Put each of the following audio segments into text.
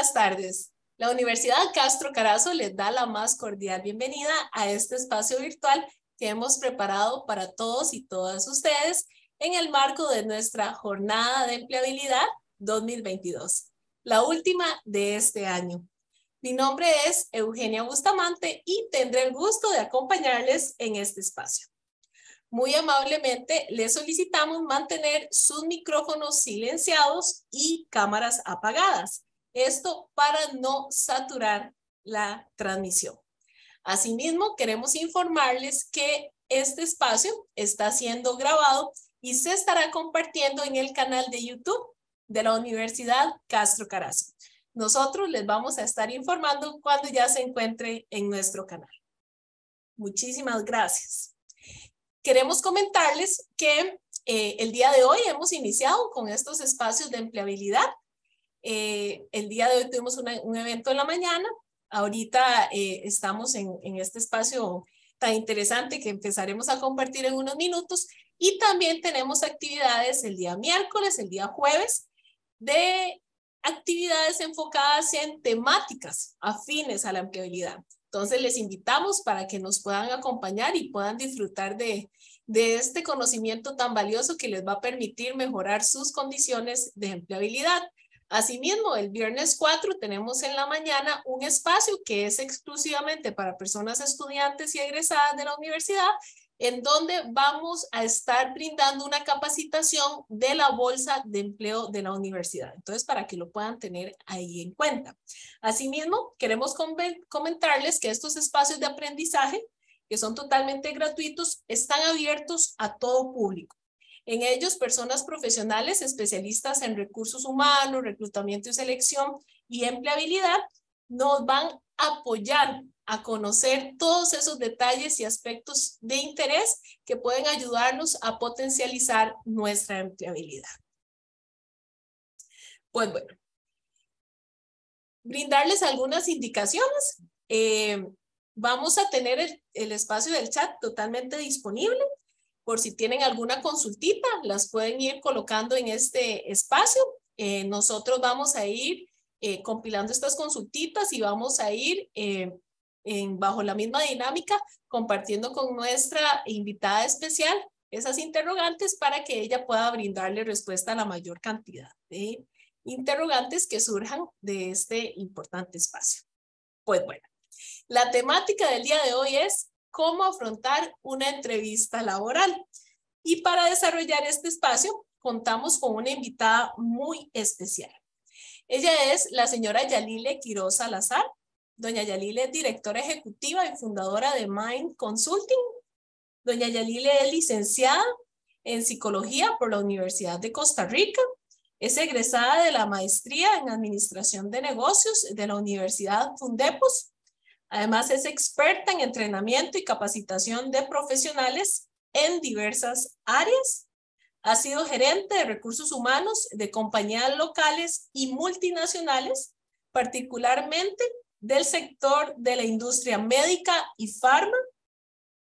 buenas tardes. La Universidad Castro Carazo les da la más cordial bienvenida a este espacio virtual que hemos preparado para todos y todas ustedes en el marco de nuestra Jornada de Empleabilidad 2022, la última de este año. Mi nombre es Eugenia Bustamante y tendré el gusto de acompañarles en este espacio. Muy amablemente les solicitamos mantener sus micrófonos silenciados y cámaras apagadas esto para no saturar la transmisión. Asimismo, queremos informarles que este espacio está siendo grabado y se estará compartiendo en el canal de YouTube de la Universidad Castro Carazo. Nosotros les vamos a estar informando cuando ya se encuentre en nuestro canal. Muchísimas gracias. Queremos comentarles que eh, el día de hoy hemos iniciado con estos espacios de empleabilidad eh, el día de hoy tuvimos un evento en la mañana, ahorita eh, estamos en, este espacio tan interesante que empezaremos a compartir en unos minutos y también tenemos actividades el día miércoles, el día jueves, de actividades enfocadas en temáticas afines a la empleabilidad. Entonces les invitamos para que nos puedan acompañar y puedan disfrutar de este conocimiento tan valioso que les va a permitir mejorar sus condiciones de empleabilidad. Asimismo, el viernes 4 tenemos en la mañana un espacio que es exclusivamente para personas estudiantes y egresadas de la universidad, en donde vamos a estar brindando una capacitación de la Bolsa de Empleo de la universidad. Entonces, para que lo puedan tener ahí en cuenta. Asimismo, queremos comentarles que estos espacios de aprendizaje, que son totalmente gratuitos, están abiertos a todo público. En ellos, personas profesionales especialistas en recursos humanos, reclutamiento y selección y empleabilidad nos van a apoyar a conocer todos esos detalles y aspectos de interés que pueden ayudarnos a potencializar nuestra empleabilidad. Pues bueno, brindarles algunas indicaciones. Eh, vamos a tener el, espacio del chat totalmente disponible por si tienen alguna consultita, las pueden ir colocando en este espacio. Eh, nosotros vamos a ir eh, compilando estas consultitas y vamos a ir eh, bajo la misma dinámica compartiendo con nuestra invitada especial esas interrogantes para que ella pueda brindarle respuesta a la mayor cantidad de interrogantes que surjan de este importante espacio. Pues bueno, la temática del día de hoy es cómo afrontar una entrevista laboral. Y para desarrollar este espacio, contamos con una invitada muy especial. Ella es la señora Yalile Quiroz Salazar. Doña Yalile es directora ejecutiva y fundadora de Mind Consulting. Doña Yalile es licenciada en psicología por la Universidad de Costa Rica. Es egresada de la maestría en administración de negocios de la Universidad Fundepos Además, es experta en entrenamiento y capacitación de profesionales en diversas áreas. Ha sido gerente de recursos humanos de compañías locales y multinacionales, particularmente del sector de la industria médica y farma.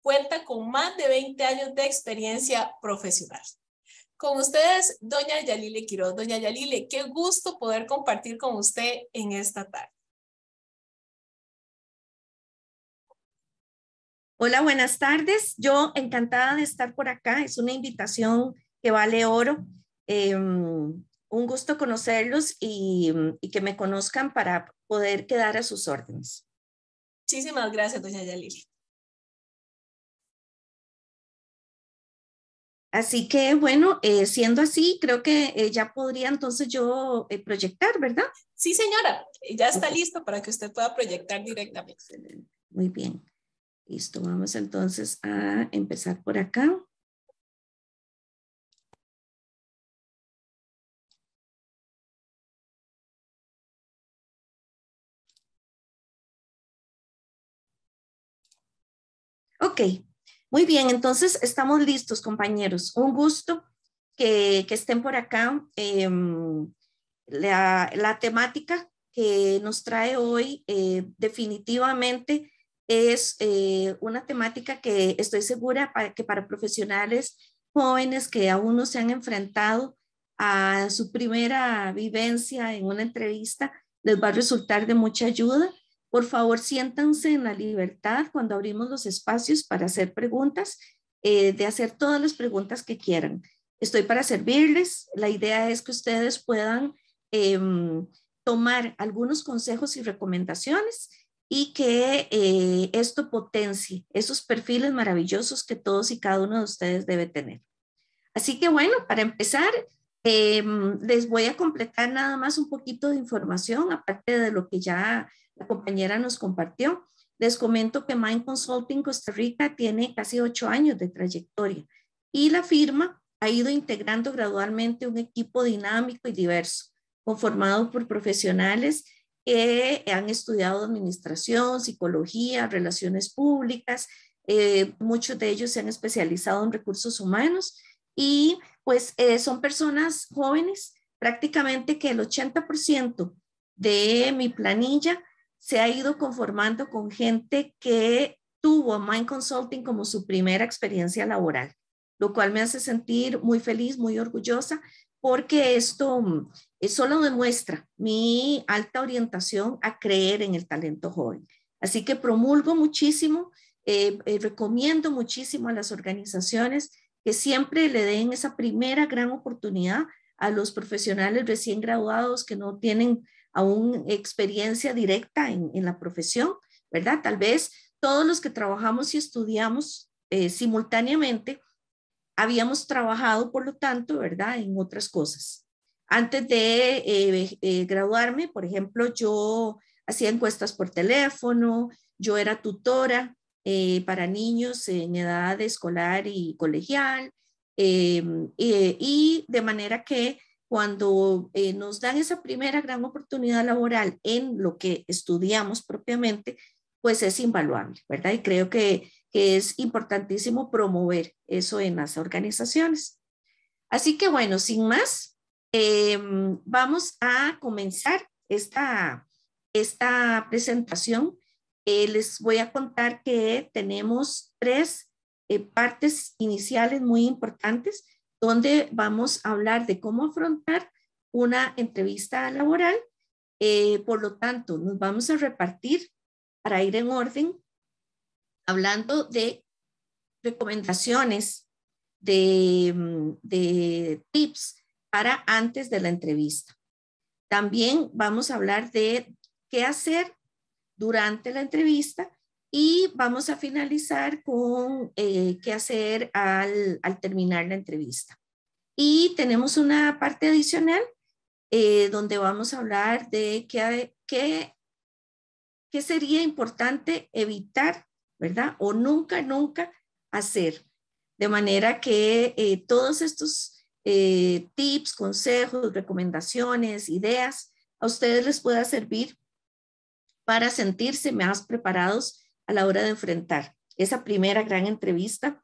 Cuenta con más de 20 años de experiencia profesional. Con ustedes, doña Yalile Quiroz. Doña Yalile, qué gusto poder compartir con usted en esta tarde. Hola, buenas tardes. Yo encantada de estar por acá. Es una invitación que vale oro. Eh, un gusto conocerlos y, que me conozcan para poder quedar a sus órdenes. Muchísimas gracias, doña Yalil. Así que bueno, eh, siendo así, creo que eh, ya podría entonces yo proyectar, ¿verdad? Sí, señora, ya está listo para que usted pueda proyectar directamente. Muy bien. Listo, vamos entonces a empezar por acá. Ok, muy bien, entonces estamos listos, compañeros. Un gusto que, estén por acá. Em, la, temática que nos trae hoy eh, definitivamente es eh, una temática que estoy segura que para profesionales jóvenes que aún no se han enfrentado a su primera vivencia en una entrevista les va a resultar de mucha ayuda. Por favor, siéntanse en la libertad cuando abrimos los espacios para hacer preguntas, eh, de hacer todas las preguntas que quieran. Estoy para servirles. La idea es que ustedes puedan em, tomar algunos consejos y recomendaciones y que eh, esto potencie esos perfiles maravillosos que todos y cada uno de ustedes debe tener. Así que bueno, para empezar, em, les voy a completar nada más un poquito de información, aparte de lo que ya la compañera nos compartió. Les comento que Mind Consulting Costa Rica tiene casi ocho años de trayectoria y la firma ha ido integrando gradualmente un equipo dinámico y diverso, conformado por profesionales han estudiado administración, psicología, relaciones públicas, eh, muchos de ellos se han especializado en recursos humanos y pues eh, son personas jóvenes, prácticamente que el 80% de mi planilla se ha ido conformando con gente que tuvo Mind Consulting como su primera experiencia laboral, lo cual me hace sentir muy feliz, muy orgullosa, porque esto mm, eso lo demuestra mi alta orientación a creer en el talento joven. Así que promulgo muchísimo, eh, eh, recomiendo muchísimo a las organizaciones que siempre le den esa primera gran oportunidad a los profesionales recién graduados que no tienen aún experiencia directa en, la profesión, ¿verdad? Tal vez todos los que trabajamos y estudiamos eh, simultáneamente habíamos trabajado, por lo tanto, ¿verdad?, en otras cosas. Antes de eh, eh, graduarme, por ejemplo, yo hacía encuestas por teléfono, yo era tutora eh, para niños en edad escolar y colegial, y de manera que cuando nos dan esa primera gran oportunidad laboral en lo que estudiamos propiamente, pues es invaluable, ¿verdad? Y creo que, que, es importantísimo promover eso en las organizaciones. Así que bueno, sin más, Em, vamos a comenzar esta, esta presentación. Eh, les voy a contar que tenemos tres eh, partes iniciales muy importantes donde vamos a hablar de cómo afrontar una entrevista laboral. Eh, por lo tanto, nos vamos a repartir para ir en orden, hablando de recomendaciones, de, mm, de tips, para antes de la entrevista. También vamos a hablar de qué hacer durante la entrevista y vamos a finalizar con eh, qué hacer al, terminar la entrevista. Y tenemos una parte adicional eh, donde vamos a hablar de qué, qué, qué sería importante evitar, ¿verdad? O nunca, nunca hacer. De manera que eh, todos estos eh, tips, consejos, recomendaciones, ideas, a ustedes les pueda servir para sentirse más preparados a la hora de enfrentar esa primera gran entrevista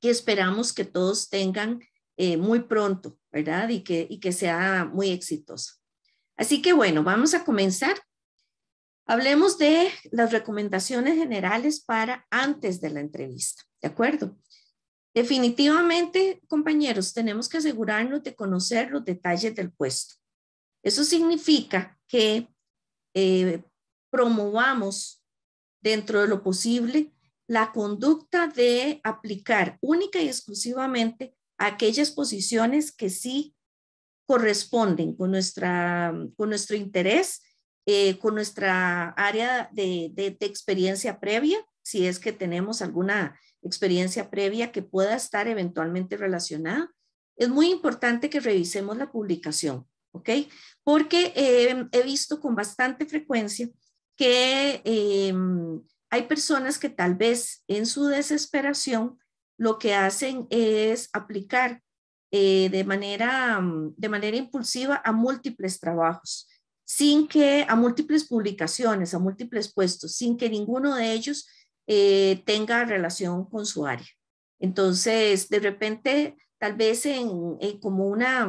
que esperamos que todos tengan eh, muy pronto, ¿verdad? Y que, y que sea muy exitosa. Así que bueno, vamos a comenzar. Hablemos de las recomendaciones generales para antes de la entrevista, ¿de acuerdo? Definitivamente, compañeros, tenemos que asegurarnos de conocer los detalles del puesto. Eso significa que eh, promovamos dentro de lo posible la conducta de aplicar única y exclusivamente aquellas posiciones que sí corresponden con, nuestra, con nuestro interés, eh, con nuestra área de experiencia previa, si es que tenemos alguna experiencia previa que pueda estar eventualmente relacionada, es muy importante que revisemos la publicación, ¿ok? Porque em, he visto con bastante frecuencia que em, hay personas que tal vez en su desesperación lo que hacen es aplicar eh, de, manera, mm, de manera impulsiva a múltiples trabajos, sin que, a múltiples publicaciones, a múltiples puestos, sin que ninguno de ellos eh, tenga relación con su área. Entonces, de repente, tal vez en, como, una,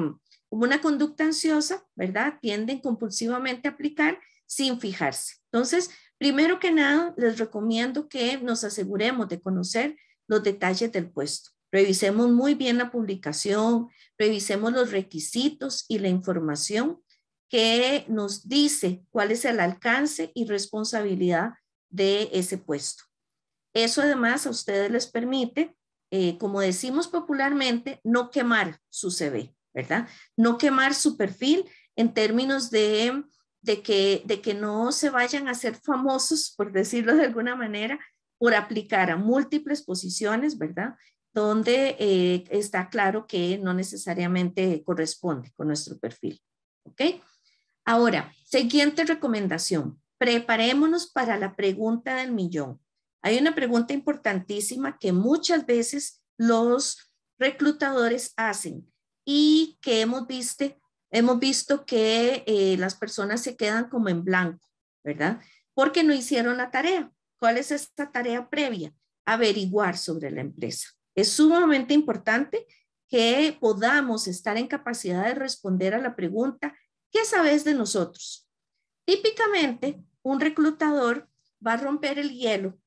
como una conducta ansiosa, ¿verdad? Tienden compulsivamente a aplicar sin fijarse. Entonces, primero que nada, les recomiendo que nos aseguremos de conocer los detalles del puesto. Revisemos muy bien la publicación, revisemos los requisitos y la información que nos dice cuál es el alcance y responsabilidad de ese puesto. Eso además a ustedes les permite, eh, como decimos popularmente, no quemar su CV, ¿verdad? No quemar su perfil en términos de, que, de que no se vayan a ser famosos, por decirlo de alguna manera, por aplicar a múltiples posiciones, ¿verdad? Donde eh, está claro que no necesariamente corresponde con nuestro perfil. ¿Ok? Ahora, siguiente recomendación. Preparémonos para la pregunta del millón. Hay una pregunta importantísima que muchas veces los reclutadores hacen y que hemos visto, hemos visto que eh, las personas se quedan como en blanco, ¿verdad? Porque no hicieron la tarea. ¿Cuál es esta tarea previa? Averiguar sobre la empresa. Es sumamente importante que podamos estar en capacidad de responder a la pregunta, ¿qué sabes de nosotros? Típicamente, un reclutador va a romper el hielo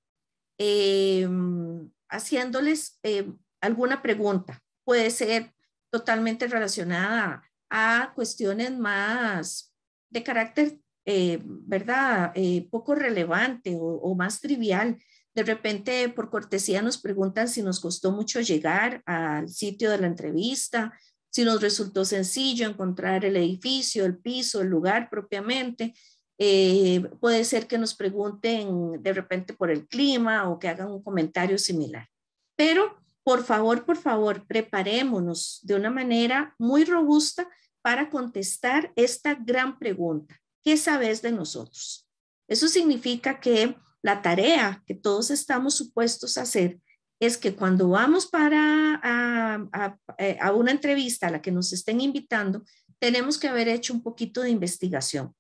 Em, haciéndoles em, alguna pregunta. Puede ser totalmente relacionada a cuestiones más de carácter, eh, ¿verdad? Eh, poco relevante o, o, más trivial. De repente, por cortesía, nos preguntan si nos costó mucho llegar al sitio de la entrevista, si nos resultó sencillo encontrar el edificio, el piso, el lugar propiamente. Eh, puede ser que nos pregunten de repente por el clima o que hagan un comentario similar. Pero por favor, por favor, preparémonos de una manera muy robusta para contestar esta gran pregunta. ¿Qué sabes de nosotros? Eso significa que la tarea que todos estamos supuestos a hacer es que cuando vamos para a, eh, una entrevista a la que nos estén invitando, tenemos que haber hecho un poquito de investigación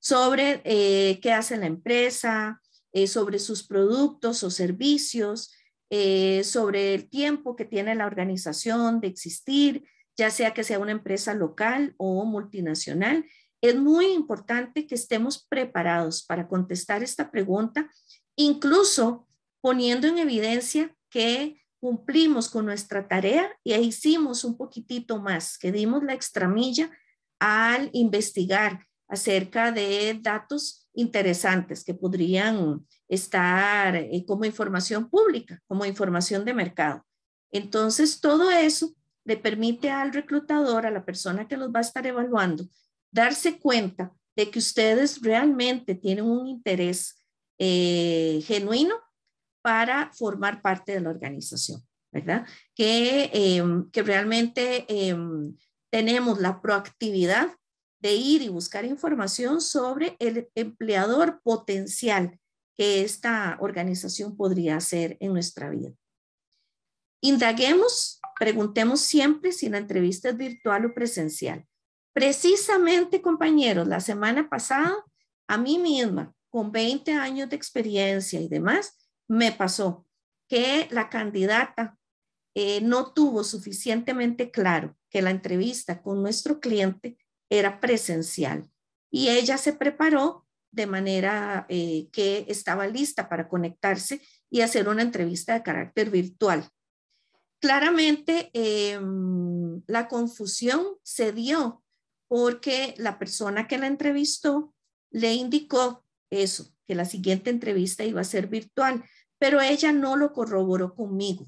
sobre eh, qué hace la empresa, eh, sobre sus productos o servicios, eh, sobre el tiempo que tiene la organización de existir, ya sea que sea una empresa local o multinacional. Es muy importante que estemos preparados para contestar esta pregunta, incluso poniendo en evidencia que cumplimos con nuestra tarea y hicimos un poquitito más, que dimos la extramilla al investigar acerca de datos interesantes que podrían estar eh, como información pública, como información de mercado. Entonces, todo eso le permite al reclutador, a la persona que los va a estar evaluando, darse cuenta de que ustedes realmente tienen un interés eh, genuino para formar parte de la organización, ¿verdad? Que, em, que realmente em, tenemos la proactividad de ir y buscar información sobre el empleador potencial que esta organización podría hacer en nuestra vida. Indaguemos, preguntemos siempre si la entrevista es virtual o presencial. Precisamente, compañeros, la semana pasada, a mí misma, con 20 años de experiencia y demás, me pasó que la candidata eh, no tuvo suficientemente claro que la entrevista con nuestro cliente era presencial. Y ella se preparó de manera eh, que estaba lista para conectarse y hacer una entrevista de carácter virtual. Claramente, em, la confusión se dio porque la persona que la entrevistó le indicó eso, que la siguiente entrevista iba a ser virtual, pero ella no lo corroboró conmigo.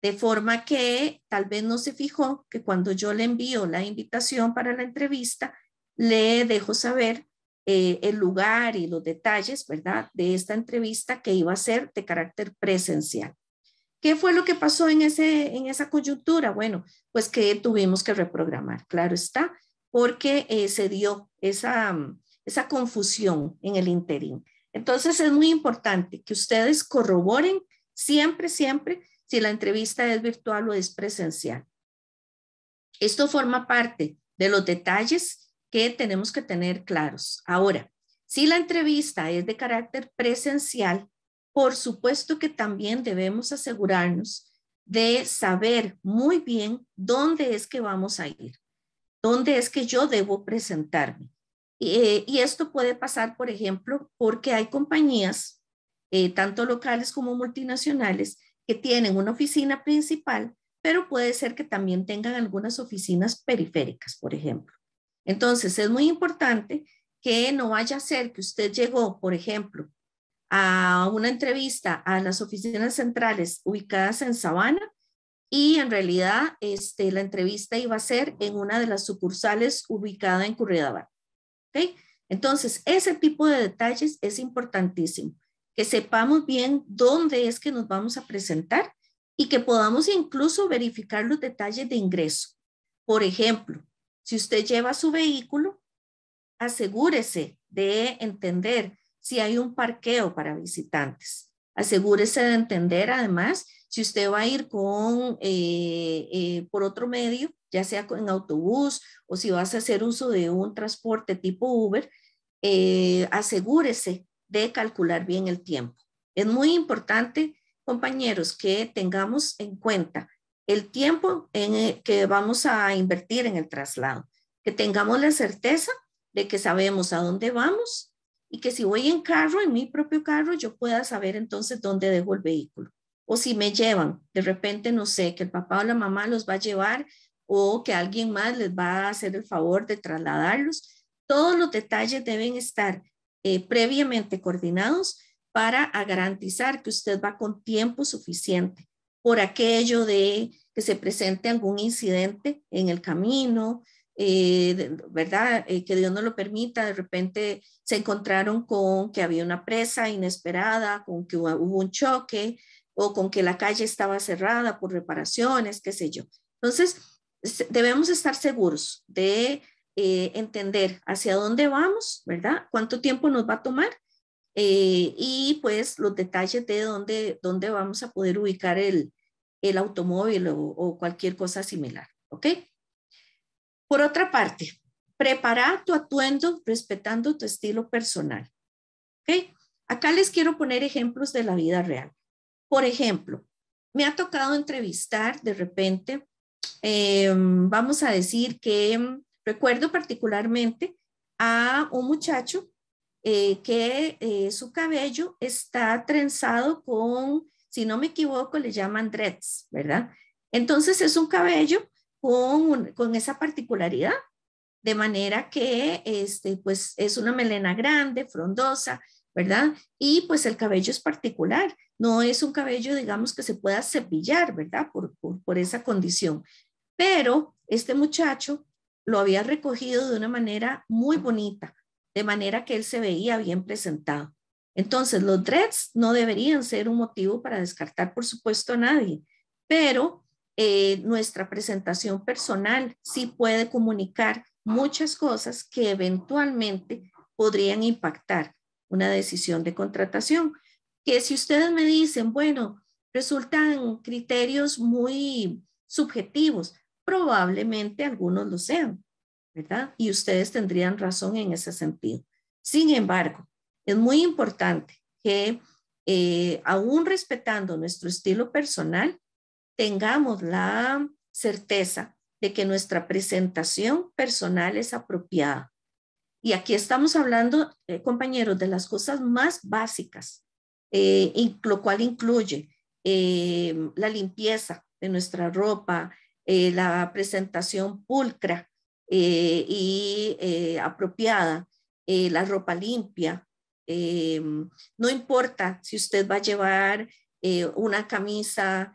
De forma que tal vez no se fijó que cuando yo le envío la invitación para la entrevista, le dejo saber eh, el lugar y los detalles, ¿verdad? De esta entrevista que iba a ser de carácter presencial. ¿Qué fue lo que pasó en, ese, en esa coyuntura? Bueno, pues que tuvimos que reprogramar, claro está, porque eh, se dio esa, mm, esa confusión en el interín. Entonces es muy importante que ustedes corroboren siempre, siempre si la entrevista es virtual o es presencial. Esto forma parte de los detalles que tenemos que tener claros. Ahora, si la entrevista es de carácter presencial, por supuesto que también debemos asegurarnos de saber muy bien dónde es que vamos a ir, dónde es que yo debo presentarme. Eh, y esto puede pasar, por ejemplo, porque hay compañías, eh, tanto locales como multinacionales, que tienen una oficina principal, pero puede ser que también tengan algunas oficinas periféricas, por ejemplo. Entonces, es muy importante que no vaya a ser que usted llegó, por ejemplo, a una entrevista a las oficinas centrales ubicadas en Sabana y en realidad este, la entrevista iba a ser en una de las sucursales ubicada en Curridabat. ¿okay? Entonces, ese tipo de detalles es importantísimo que sepamos bien dónde es que nos vamos a presentar y que podamos incluso verificar los detalles de ingreso. Por ejemplo, si usted lleva su vehículo, asegúrese de entender si hay un parqueo para visitantes. Asegúrese de entender además si usted va a ir con, eh, eh, por otro medio, ya sea en autobús o si vas a hacer uso de un transporte tipo Uber, eh, asegúrese de calcular bien el tiempo. Es muy importante, compañeros, que tengamos en cuenta el tiempo en eh, que vamos a invertir en el traslado, que tengamos la certeza de que sabemos a dónde vamos y que si voy en carro, en mi propio carro, yo pueda saber entonces dónde dejo el vehículo. O si me llevan, de repente no sé, que el papá o la mamá los va a llevar o que alguien más les va a hacer el favor de trasladarlos. Todos los detalles deben estar eh, previamente coordinados para garantizar que usted va con tiempo suficiente por aquello de que se presente algún incidente en el camino, eh, ¿verdad? Eh, que Dios no lo permita, de repente se encontraron con que había una presa inesperada, con que hubo, hubo un choque o con que la calle estaba cerrada por reparaciones, qué sé yo. Entonces, debemos estar seguros de eh, entender hacia dónde vamos, ¿verdad? ¿Cuánto tiempo nos va a tomar? Eh, y pues los detalles de dónde, dónde vamos a poder ubicar el, el automóvil o, cualquier cosa similar, ¿ok? Por otra parte, prepara tu atuendo respetando tu estilo personal, ¿ok? Acá les quiero poner ejemplos de la vida real. Por ejemplo, me ha tocado entrevistar de repente, em, vamos a decir que em, Recuerdo particularmente a un muchacho eh, que eh, su cabello está trenzado con, si no me equivoco, le llaman dreads, ¿verdad? Entonces es un cabello con, esa particularidad, de manera que este, pues, es una melena grande, frondosa, ¿verdad? Y pues el cabello es particular, no es un cabello, digamos, que se pueda cepillar, ¿verdad? Por, por esa condición. Pero este muchacho lo había recogido de una manera muy bonita, de manera que él se veía bien presentado. Entonces, los dreads no deberían ser un motivo para descartar, por supuesto, a nadie, pero eh, nuestra presentación personal sí puede comunicar muchas cosas que eventualmente podrían impactar una decisión de contratación. Que si ustedes me dicen, bueno, resultan criterios muy subjetivos, probablemente algunos lo sean, ¿verdad? Y ustedes tendrían razón en ese sentido. Sin embargo, es muy importante que eh, aún respetando nuestro estilo personal, tengamos la certeza de que nuestra presentación personal es apropiada. Y aquí estamos hablando, eh, compañeros, de las cosas más básicas, eh, lo cual incluye la limpieza de nuestra ropa, eh, la presentación pulcra eh, y eh, apropiada, la ropa limpia. no importa si usted va a llevar una camisa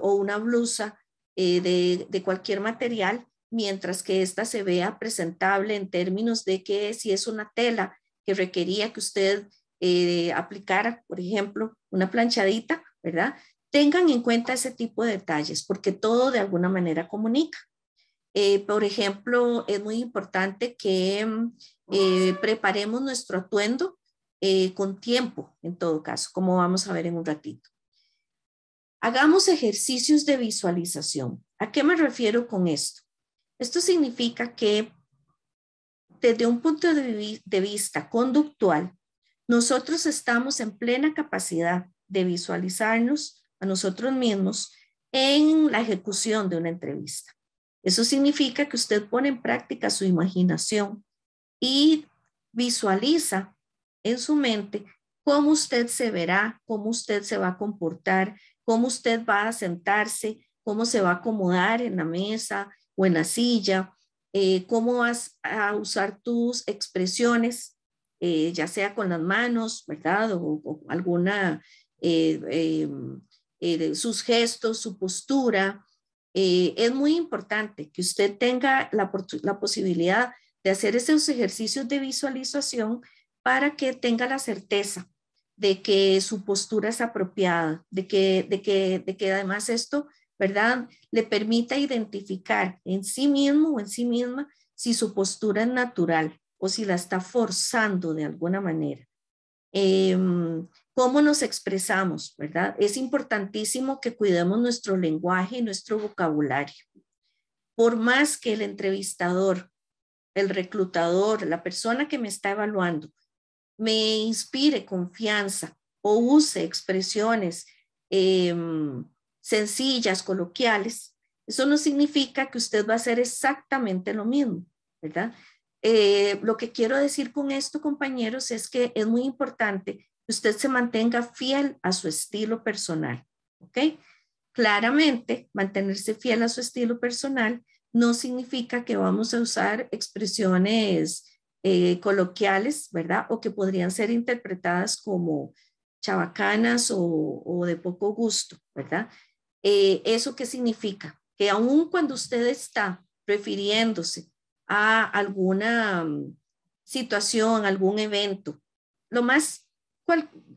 o una blusa de, cualquier material, mientras que ésta se vea presentable en términos de que si es una tela que requería que usted aplicara, por ejemplo, una planchadita, ¿verdad? Tengan en cuenta ese tipo de detalles porque todo de alguna manera comunica. Eh, por ejemplo, es muy importante que mm, eh, preparemos nuestro atuendo eh, con tiempo, en todo caso, como vamos a ver en un ratito. Hagamos ejercicios de visualización. ¿A qué me refiero con esto? Esto significa que desde un punto de vista conductual, nosotros estamos en plena capacidad de visualizarnos a nosotros mismos en la ejecución de una entrevista. Eso significa que usted pone en práctica su imaginación y visualiza en su mente cómo usted se verá, cómo usted se va a comportar, cómo usted va a sentarse, cómo se va a acomodar en la mesa o en la silla, eh, cómo vas a usar tus expresiones, eh, ya sea con las manos, ¿verdad? O, alguna eh, em, eh, sus gestos, su postura. Eh, es muy importante que usted tenga la, posibilidad de hacer esos ejercicios de visualización para que tenga la certeza de que su postura es apropiada, de que, de que, de que además esto, ¿verdad?, le permita identificar en sí mismo o en sí misma si su postura es natural o si la está forzando de alguna manera. Em, cómo nos expresamos, ¿verdad? Es importantísimo que cuidemos nuestro lenguaje y nuestro vocabulario. Por más que el entrevistador, el reclutador, la persona que me está evaluando, me inspire confianza o use expresiones em, sencillas, coloquiales, eso no significa que usted va a hacer exactamente lo mismo, ¿verdad? Eh, lo que quiero decir con esto, compañeros, es que es muy importante usted se mantenga fiel a su estilo personal, ¿ok? Claramente, mantenerse fiel a su estilo personal no significa que vamos a usar expresiones eh, coloquiales, ¿verdad? O que podrían ser interpretadas como chabacanas o, de poco gusto, ¿verdad? Eh, ¿Eso qué significa? Que aun cuando usted está refiriéndose a alguna mm, situación, algún evento, lo más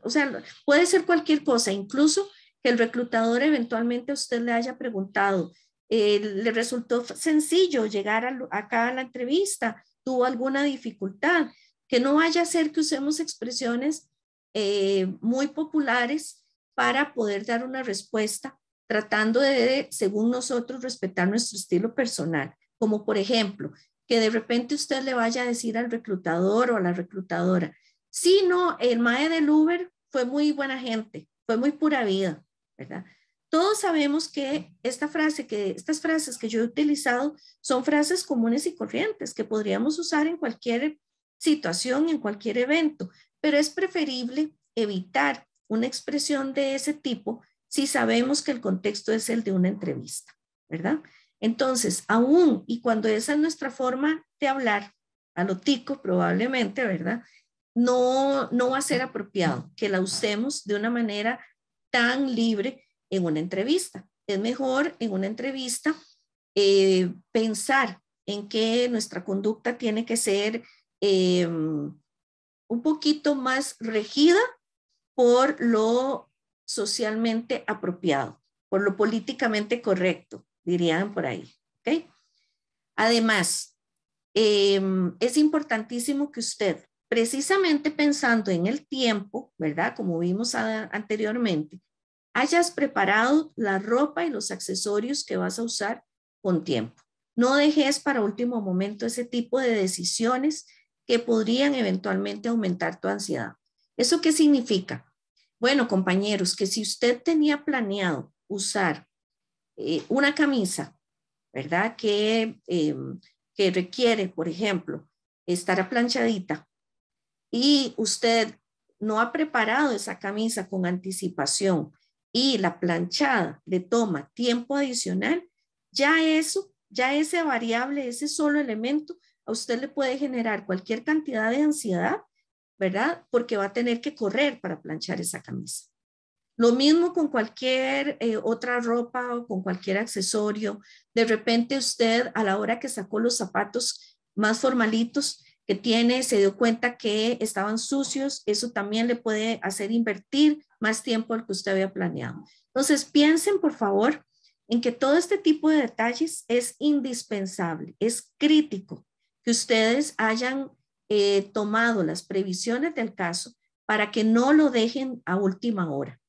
o sea, puede ser cualquier cosa, incluso que el reclutador eventualmente a usted le haya preguntado, eh, le resultó sencillo llegar a, acá a la entrevista, tuvo alguna dificultad, que no vaya a ser que usemos expresiones eh, muy populares para poder dar una respuesta, tratando de, según nosotros, respetar nuestro estilo personal, como por ejemplo, que de repente usted le vaya a decir al reclutador o a la reclutadora, si no, el mae del Uber fue muy buena gente, fue muy pura vida, ¿verdad? Todos sabemos que esta frase, que estas frases que yo he utilizado son frases comunes y corrientes que podríamos usar en cualquier situación, en cualquier evento, pero es preferible evitar una expresión de ese tipo si sabemos que el contexto es el de una entrevista, ¿verdad? Entonces, aún y cuando esa es nuestra forma de hablar, a lo tico probablemente, ¿verdad? no, no va a ser apropiado que la usemos de una manera tan libre en una entrevista. Es mejor en una entrevista eh, pensar en que nuestra conducta tiene que ser eh, un poquito más regida por lo socialmente apropiado, por lo políticamente correcto, dirían por ahí. Además, eh, es importantísimo que usted precisamente pensando en el tiempo, ¿verdad? Como vimos anteriormente, hayas preparado la ropa y los accesorios que vas a usar con tiempo. No dejes para último momento ese tipo de decisiones que podrían eventualmente aumentar tu ansiedad. ¿Eso qué significa? Bueno, compañeros, que si usted tenía planeado usar eh, una camisa, ¿verdad? Que, em, que requiere, por ejemplo, estar planchadita y usted no ha preparado esa camisa con anticipación y la planchada le toma tiempo adicional, ya eso, ya ese variable, ese solo elemento, a usted le puede generar cualquier cantidad de ansiedad, ¿verdad? Porque va a tener que correr para planchar esa camisa. Lo mismo con cualquier eh, otra ropa o con cualquier accesorio. De repente usted a la hora que sacó los zapatos más formalitos, que tiene, se dio cuenta que estaban sucios, eso también le puede hacer invertir más tiempo al que usted había planeado. Entonces, piensen, por favor, en que todo este tipo de detalles es indispensable, es crítico que ustedes hayan eh, tomado las previsiones del caso para que no lo dejen a última hora.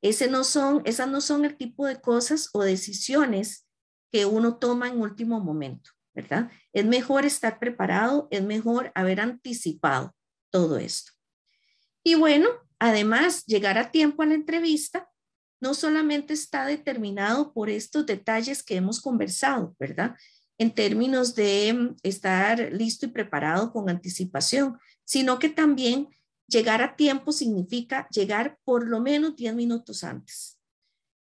Ese no son, esas no son el tipo de cosas o decisiones que uno toma en último momento. ¿verdad? Es mejor estar preparado, es mejor haber anticipado todo esto. Y bueno, además, llegar a tiempo a la entrevista no solamente está determinado por estos detalles que hemos conversado, ¿verdad? En términos de mm, estar listo y preparado con anticipación, sino que también llegar a tiempo significa llegar por lo menos 10 minutos antes.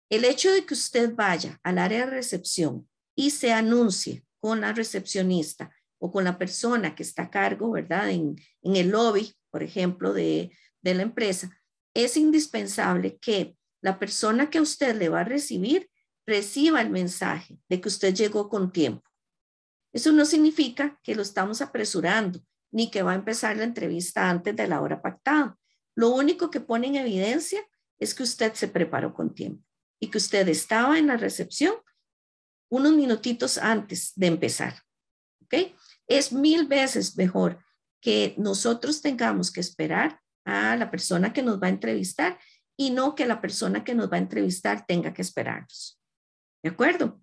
El hecho de que usted vaya al área de recepción y se anuncie con la recepcionista o con la persona que está a cargo, ¿verdad? En, el lobby, por ejemplo, de, de la empresa, es indispensable que la persona que usted le va a recibir reciba el mensaje de que usted llegó con tiempo. Eso no significa que lo estamos apresurando ni que va a empezar la entrevista antes de la hora pactada. Lo único que pone en evidencia es que usted se preparó con tiempo y que usted estaba en la recepción unos minutitos antes de empezar. ¿Ok? Es mil veces mejor que nosotros tengamos que esperar a la persona que nos va a entrevistar y no que la persona que nos va a entrevistar tenga que esperarnos. ¿De acuerdo?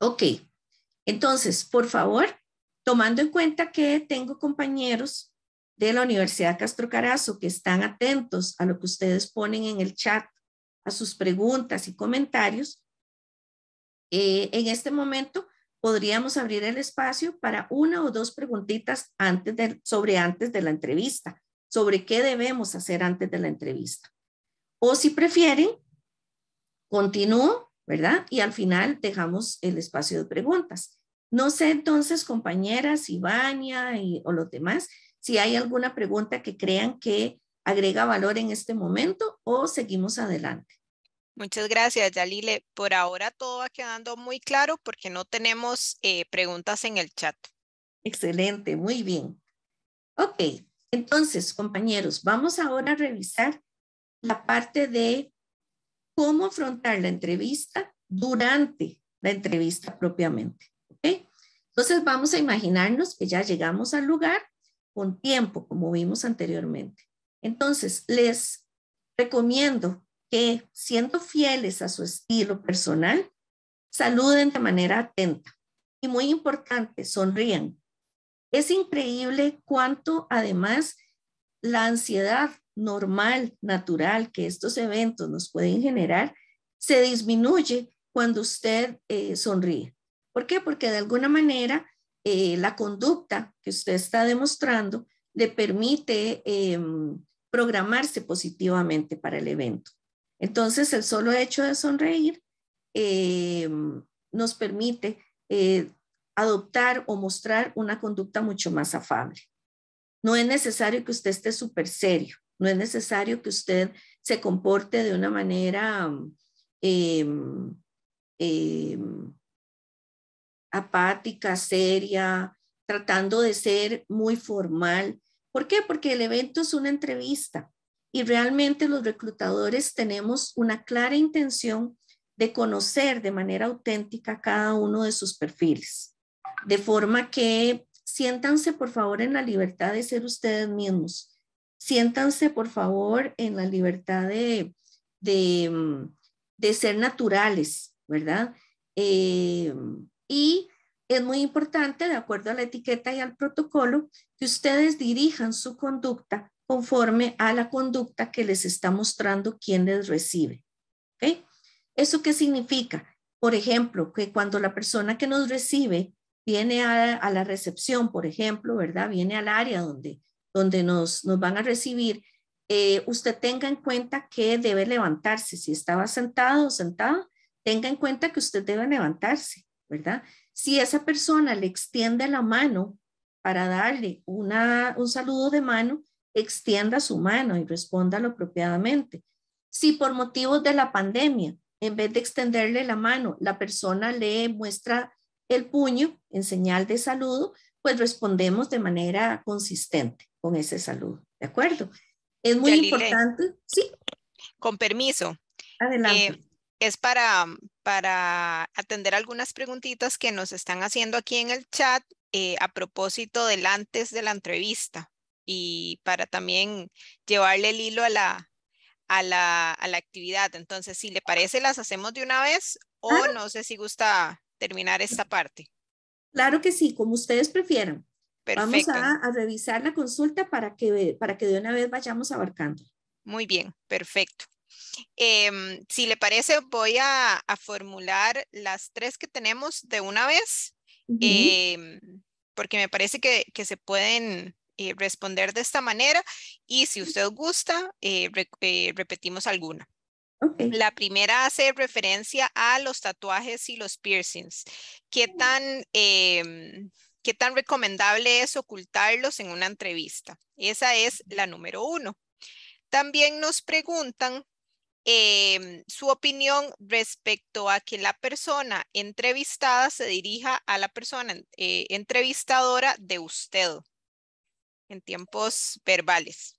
Ok. Entonces, por favor, tomando en cuenta que tengo compañeros de la Universidad Castro Carazo que están atentos a lo que ustedes ponen en el chat, a sus preguntas y comentarios, eh, en este momento podríamos abrir el espacio para una o dos preguntitas antes sobre antes de la entrevista, sobre qué debemos hacer antes de la entrevista. O si prefieren, continúo, ¿verdad? Y al final dejamos el espacio de preguntas. No sé entonces, compañeras, Ivania o los demás, si hay alguna pregunta que crean que agrega valor en este momento o seguimos adelante. Muchas gracias, Yalile. Por ahora todo va quedando muy claro porque no tenemos eh, preguntas en el chat. Excelente, muy bien. Ok, entonces, compañeros, vamos ahora a revisar la parte de cómo afrontar la entrevista durante la entrevista propiamente. ¿okay? Entonces, vamos a imaginarnos que ya llegamos al lugar con tiempo, como vimos anteriormente. Entonces, les recomiendo que, siendo fieles a su estilo personal, saluden de manera atenta y muy importante, sonríen. Es increíble cuánto además la ansiedad normal, natural que estos eventos nos pueden generar, se disminuye cuando usted eh, sonríe. ¿Por qué? Porque de alguna manera eh, la conducta que usted está demostrando le permite em, programarse positivamente para el evento. Entonces, el solo hecho de sonreír eh, nos permite eh, adoptar o mostrar una conducta mucho más afable. No es necesario que usted esté súper serio, no es necesario que usted se comporte de una manera em, em, apática, seria, tratando de ser muy formal. ¿Por qué? Porque el evento es una entrevista y realmente los reclutadores tenemos una clara intención de conocer de manera auténtica cada uno de sus perfiles, de forma que siéntanse por favor en la libertad de ser ustedes mismos, siéntanse por favor en la libertad de, mm, ser naturales, ¿verdad? Eh, y es muy importante, de acuerdo a la etiqueta y al protocolo, que ustedes dirijan su conducta conforme a la conducta que les está mostrando quien les recibe. ¿Okay? ¿Eso qué significa? Por ejemplo, que cuando la persona que nos recibe viene a, la recepción, por ejemplo, ¿verdad? Viene al área donde, donde nos, nos van a recibir, eh, usted tenga en cuenta que debe levantarse. Si estaba sentado o sentada, tenga en cuenta que usted debe levantarse, ¿verdad? Si esa persona le extiende la mano para darle un saludo de mano, extienda su mano y lo apropiadamente. Si por motivos de la pandemia, en vez de extenderle la mano, la persona le muestra el puño en señal de saludo, pues respondemos de manera consistente con ese saludo. ¿De acuerdo? Es muy importante. Sí. Con permiso. Adelante. Eh, es para, para atender algunas preguntitas que nos están haciendo aquí en el chat eh, a propósito del antes de la entrevista y para también llevarle el hilo a la, a la, a la actividad. Entonces, si le parece, las hacemos de una vez o no sé si gusta terminar esta parte. Claro que sí, como ustedes prefieran. Perfecto. Vamos a, revisar la consulta para que, para que de una vez vayamos abarcando. Muy bien, perfecto. Em, si le parece, voy a, formular las tres que tenemos de una vez, em, porque me parece que, que se pueden eh, responder de esta manera y si usted gusta, eh, eh, repetimos alguna. La primera hace referencia a los tatuajes y los piercings. ¿Qué em, tan, recomendable es ocultarlos en una entrevista? Esa es la número uno. También nos preguntan em, su opinión respecto a que la persona entrevistada se dirija a la persona entrevistadora de usted en tiempos verbales.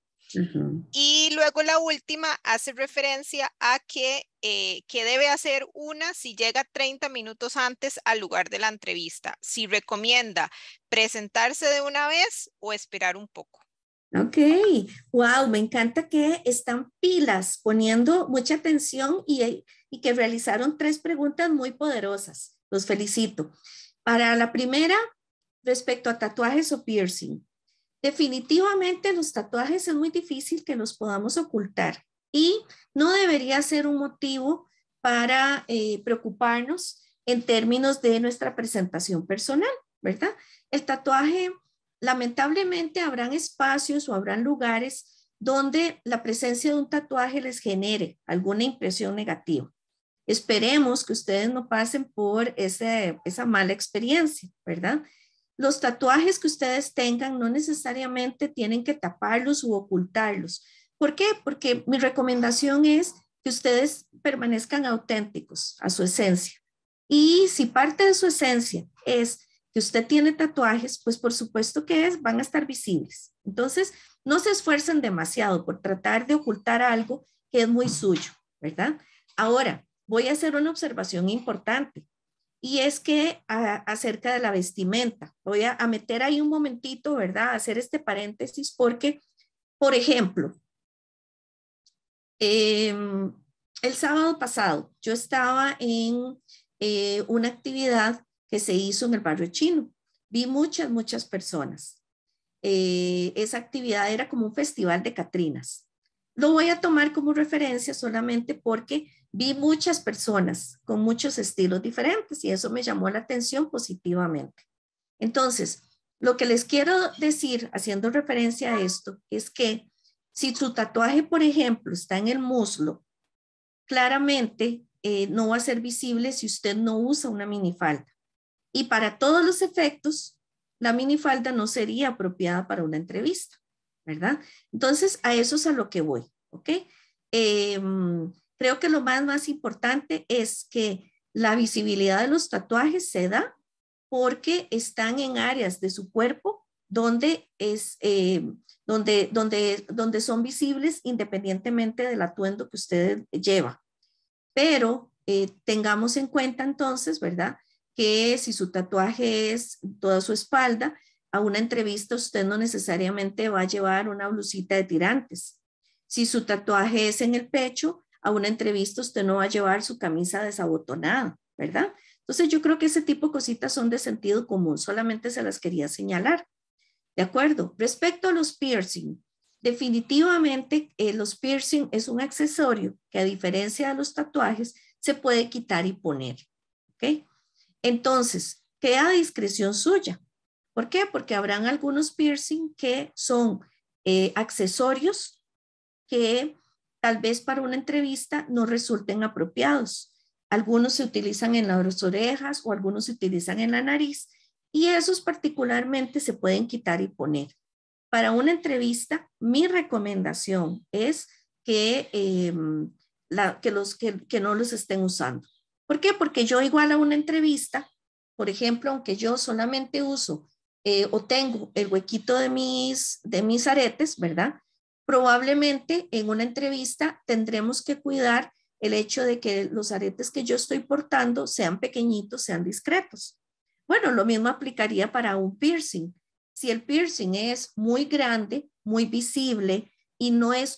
Y luego la última hace referencia a que, eh, que debe hacer una si llega 30 minutos antes al lugar de la entrevista, si recomienda presentarse de una vez o esperar un poco. Ok, wow, me encanta que están pilas poniendo mucha atención y, y que realizaron tres preguntas muy poderosas. Los felicito. Para la primera, respecto a tatuajes o piercing, Definitivamente los tatuajes es muy difícil que nos podamos ocultar y no debería ser un motivo para eh, preocuparnos en términos de nuestra presentación personal, ¿verdad? El tatuaje, lamentablemente, habrán espacios o habrán lugares donde la presencia de un tatuaje les genere alguna impresión negativa. Esperemos que ustedes no pasen por esa mala experiencia, ¿verdad? Los tatuajes que ustedes tengan no necesariamente tienen que taparlos u ocultarlos. ¿Por qué? Porque mi recomendación es que ustedes permanezcan auténticos a su esencia. Y si parte de su esencia es que usted tiene tatuajes, pues por supuesto que es, van a estar visibles. Entonces, no se esfuercen demasiado por tratar de ocultar algo que es muy suyo, ¿verdad? Ahora, voy a hacer una observación importante y es que ah, acerca de la vestimenta, voy a, meter ahí un momentito, ¿verdad? hacer este paréntesis porque, por ejemplo, em, el sábado pasado yo estaba en eh, una actividad que se hizo en el barrio chino. Vi muchas, muchas personas. Eh, esa actividad era como un festival de Catrinas. Lo voy a tomar como referencia solamente porque vi muchas personas con muchos estilos diferentes y eso me llamó la atención positivamente. Entonces, lo que les quiero decir haciendo referencia a esto es que si su tatuaje, por ejemplo, está en el muslo, claramente eh, no va a ser visible si usted no usa una minifalda. Y para todos los efectos, la minifalda no sería apropiada para una entrevista, ¿verdad? Entonces, a eso es a lo que voy, ¿ok? Eh, creo que lo más, más importante es que la visibilidad de los tatuajes se da porque están en áreas de su cuerpo donde, es, eh, donde, donde, donde son visibles independientemente del atuendo que usted lleva. Pero eh, tengamos en cuenta entonces, ¿verdad? Que si su tatuaje es toda su espalda, a una entrevista usted no necesariamente va a llevar una blusita de tirantes. Si su tatuaje es en el pecho, a una entrevista, usted no va a llevar su camisa desabotonada, ¿verdad? Entonces yo creo que ese tipo de cositas son de sentido común, solamente se las quería señalar. ¿De acuerdo? Respecto a los piercing, definitivamente eh, los piercing es un accesorio que a diferencia de los tatuajes se puede quitar y poner. ¿Ok? Entonces, queda a discreción suya. ¿Por qué? Porque habrán algunos piercing que son eh, accesorios que tal vez para una entrevista no resulten apropiados. Algunos se utilizan en las orejas o algunos se utilizan en la nariz y esos particularmente se pueden quitar y poner. Para una entrevista, mi recomendación es que, em, los, que, no los estén usando. ¿Por qué? Porque yo igual a una entrevista, por ejemplo, aunque yo solamente uso eh, o tengo el huequito de mis, de mis aretes, ¿verdad? Probablemente en una entrevista tendremos que cuidar el hecho de que los aretes que yo estoy portando sean pequeñitos, sean discretos. Bueno, lo mismo aplicaría para un piercing. Si el piercing es muy grande, muy visible y no es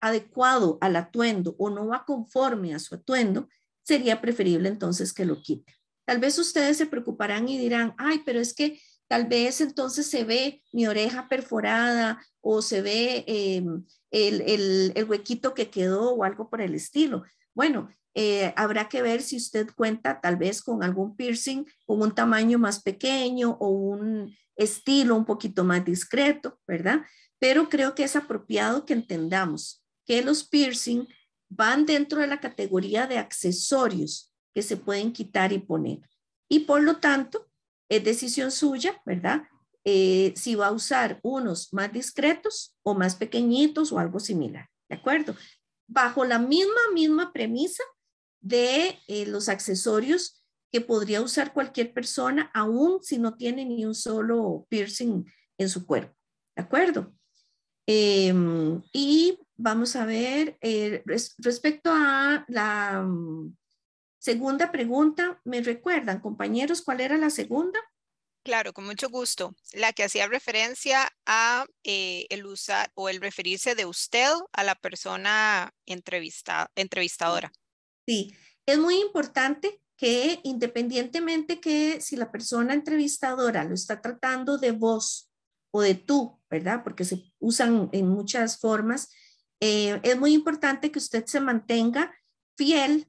adecuado al atuendo o no va conforme a su atuendo, sería preferible entonces que lo quite. Tal vez ustedes se preocuparán y dirán, ay, pero es que Tal vez entonces se ve mi oreja perforada o se ve eh, el, huequito que quedó o algo por el estilo. Bueno, eh, habrá que ver si usted cuenta tal vez con algún piercing con un tamaño más pequeño o un estilo un poquito más discreto, ¿verdad? Pero creo que es apropiado que entendamos que los piercing van dentro de la categoría de accesorios que se pueden quitar y poner. Y por lo tanto, es decisión suya, ¿verdad? Eh, si va a usar unos más discretos o más pequeñitos o algo similar, ¿de acuerdo? Bajo la misma, misma premisa de eh, los accesorios que podría usar cualquier persona, aún si no tiene ni un solo piercing en su cuerpo, ¿de acuerdo? Em, y vamos a ver, eh, respecto a la mm, Segunda pregunta, ¿me recuerdan, compañeros, cuál era la segunda? Claro, con mucho gusto. La que hacía referencia a eh, el usar o el referirse de usted a la persona entrevista, entrevistadora. Sí, es muy importante que independientemente que si la persona entrevistadora lo está tratando de vos o de tú, ¿verdad? Porque se usan en muchas formas, eh, es muy importante que usted se mantenga fiel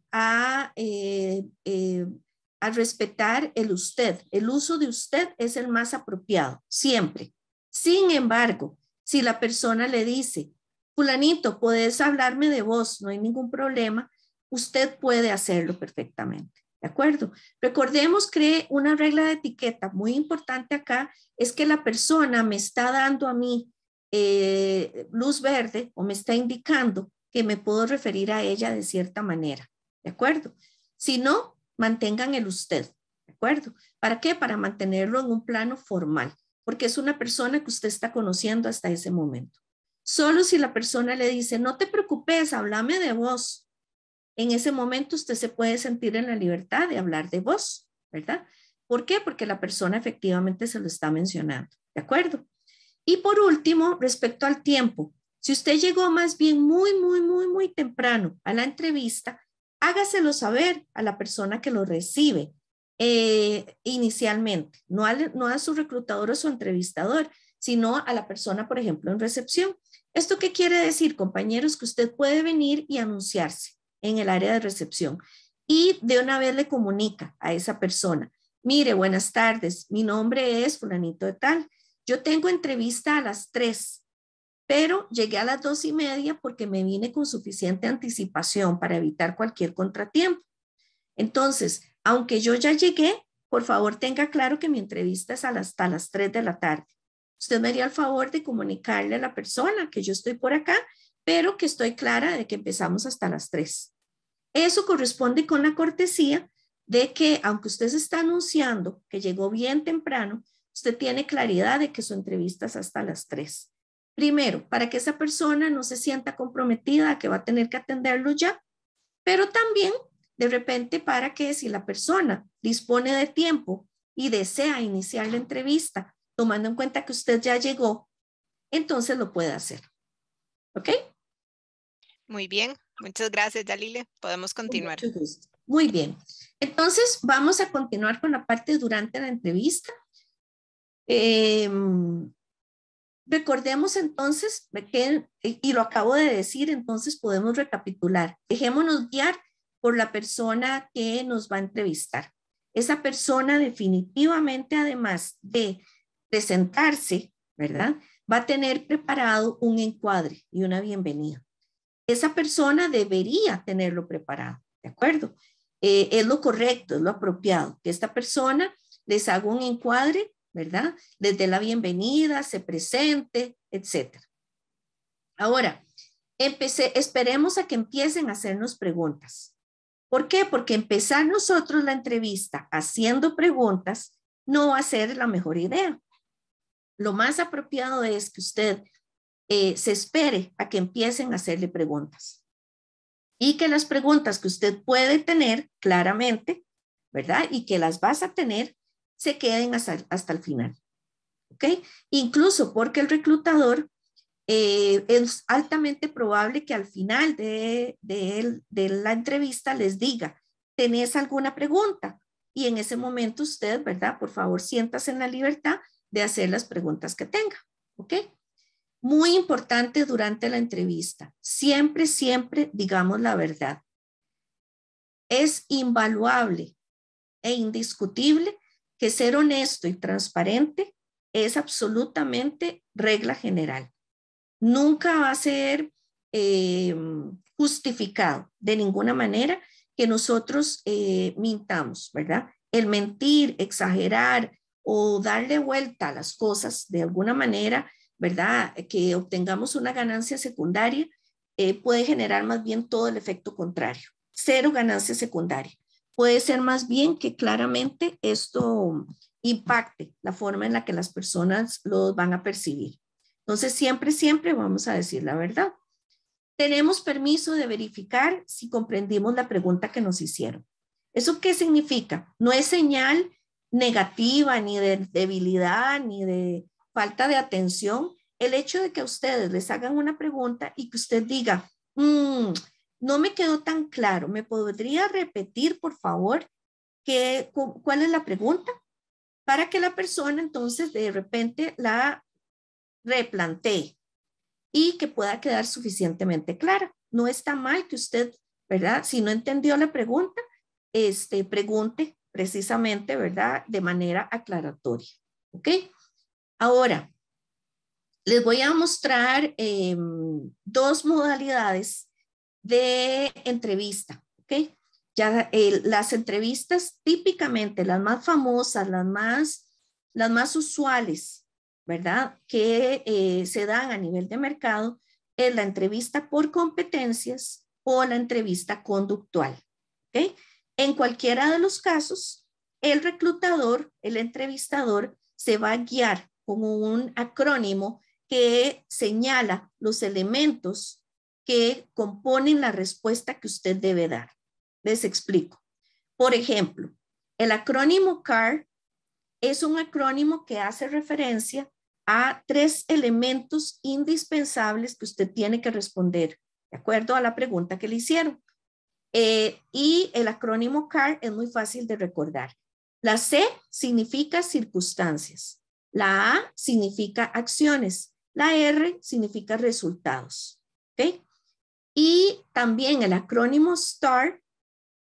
eh, eh, a, respetar el usted. El uso de usted es el más apropiado, siempre. Sin embargo, si la persona le dice, fulanito, puedes hablarme de vos, no hay ningún problema, usted puede hacerlo perfectamente. ¿De acuerdo? Recordemos que una regla de etiqueta muy importante acá es que la persona me está dando a mí eh, luz verde o me está indicando que me puedo referir a ella de cierta manera, ¿de acuerdo? Si no, mantengan el usted, ¿de acuerdo? ¿Para qué? Para mantenerlo en un plano formal, porque es una persona que usted está conociendo hasta ese momento. Solo si la persona le dice, no te preocupes, háblame de vos, en ese momento usted se puede sentir en la libertad de hablar de vos, ¿verdad? ¿Por qué? Porque la persona efectivamente se lo está mencionando, ¿de acuerdo? Y por último, respecto al tiempo, si usted llegó más bien muy, muy, muy, muy temprano a la entrevista, hágaselo saber a la persona que lo recibe eh, inicialmente, no, no a su reclutador o su entrevistador, sino a la persona, por ejemplo, en recepción. ¿Esto qué quiere decir, compañeros? Que usted puede venir y anunciarse en el área de recepción y de una vez le comunica a esa persona, mire, buenas tardes, mi nombre es fulanito de tal, yo tengo entrevista a las 3, pero llegué a las dos y media porque me vine con suficiente anticipación para evitar cualquier contratiempo. Entonces, aunque yo ya llegué, por favor tenga claro que mi entrevista es hasta las tres de la tarde. Usted me haría el favor de comunicarle a la persona que yo estoy por acá, pero que estoy clara de que empezamos hasta las tres. Eso corresponde con la cortesía de que, aunque usted se está anunciando que llegó bien temprano, usted tiene claridad de que su entrevista es hasta las tres. Primero, para que esa persona no se sienta comprometida que va a tener que atenderlo ya, pero también de repente para que si la persona dispone de tiempo y desea iniciar la entrevista, tomando en cuenta que usted ya llegó, entonces lo puede hacer. ¿Ok? Muy bien, muchas gracias, Dalile. Podemos continuar. Muy bien. Entonces, vamos a continuar con la parte durante la entrevista. Eh, Recordemos entonces, que, y lo acabo de decir, entonces podemos recapitular. Dejémonos guiar por la persona que nos va a entrevistar. Esa persona definitivamente, además de presentarse, ¿verdad? Va a tener preparado un encuadre y una bienvenida. Esa persona debería tenerlo preparado, ¿de acuerdo? Eh, es lo correcto, es lo apropiado, que esta persona les haga un encuadre ¿verdad? Desde la bienvenida, se presente, etcétera. Ahora, empecé, esperemos a que empiecen a hacernos preguntas. ¿Por qué? Porque empezar nosotros la entrevista haciendo preguntas no va a ser la mejor idea. Lo más apropiado es que usted eh, se espere a que empiecen a hacerle preguntas y que las preguntas que usted puede tener claramente, ¿verdad? Y que las vas a tener, se queden hasta, el final. ¿Ok? Incluso porque el reclutador eh, es altamente probable que al final de, de la entrevista les diga, ¿tenés alguna pregunta? Y en ese momento usted, ¿verdad? Por favor, siéntase en la libertad de hacer las preguntas que tenga. ¿Ok? Muy importante durante la entrevista. Siempre, siempre digamos la verdad. Es invaluable e indiscutible que ser honesto y transparente es absolutamente regla general. Nunca va a ser eh, justificado de ninguna manera que nosotros eh, mintamos, ¿verdad? El mentir, exagerar o darle vuelta a las cosas de alguna manera, ¿verdad? Que obtengamos una ganancia secundaria eh, puede generar más bien todo el efecto contrario, cero ganancia secundaria puede ser más bien que claramente esto impacte la forma en la que las personas los van a percibir. Entonces, siempre, siempre vamos a decir la verdad. Tenemos permiso de verificar si comprendimos la pregunta que nos hicieron. ¿Eso qué significa? No es señal negativa, ni de debilidad, ni de falta de atención. El hecho de que a ustedes les hagan una pregunta y que usted diga, mm, no me quedó tan claro. ¿Me podría repetir, por favor, que, cuál es la pregunta? Para que la persona entonces de repente la replantee y que pueda quedar suficientemente clara. No está mal que usted, ¿verdad? Si no entendió la pregunta, este, pregunte precisamente, ¿verdad? De manera aclaratoria. ¿Ok? Ahora, les voy a mostrar em, dos modalidades de entrevista, ¿ok? Ya eh, las entrevistas típicamente, las más famosas, las más, las más usuales, ¿verdad? Que eh, se dan a nivel de mercado es la entrevista por competencias o la entrevista conductual, ¿ok? En cualquiera de los casos, el reclutador, el entrevistador, se va a guiar con un acrónimo que señala los elementos que componen la respuesta que usted debe dar. Les explico. Por ejemplo, el acrónimo CAR es un acrónimo que hace referencia a tres elementos indispensables que usted tiene que responder, de acuerdo a la pregunta que le hicieron. Eh, y el acrónimo CAR es muy fácil de recordar. La C significa circunstancias, la A significa acciones, la R significa resultados. ¿okay? Y también el acrónimo STAR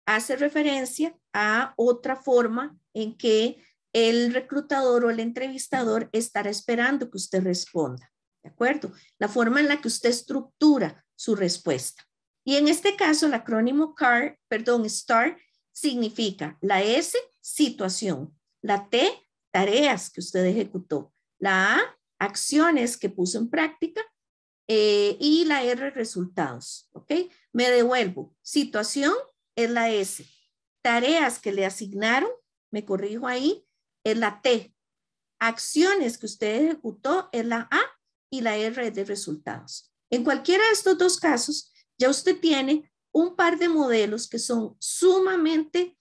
hace referencia a otra forma en que el reclutador o el entrevistador estará esperando que usted responda, ¿de acuerdo? La forma en la que usted estructura su respuesta. Y en este caso, el acrónimo CAR, perdón, STAR, significa la S, situación, la T, tareas que usted ejecutó, la A, acciones que puso en práctica eh, y la R resultados, ¿ok? Me devuelvo. Situación es la S. Tareas que le asignaron, me corrijo ahí, es la T. Acciones que usted ejecutó es la A y la R de resultados. En cualquiera de estos dos casos, ya usted tiene un par de modelos que son sumamente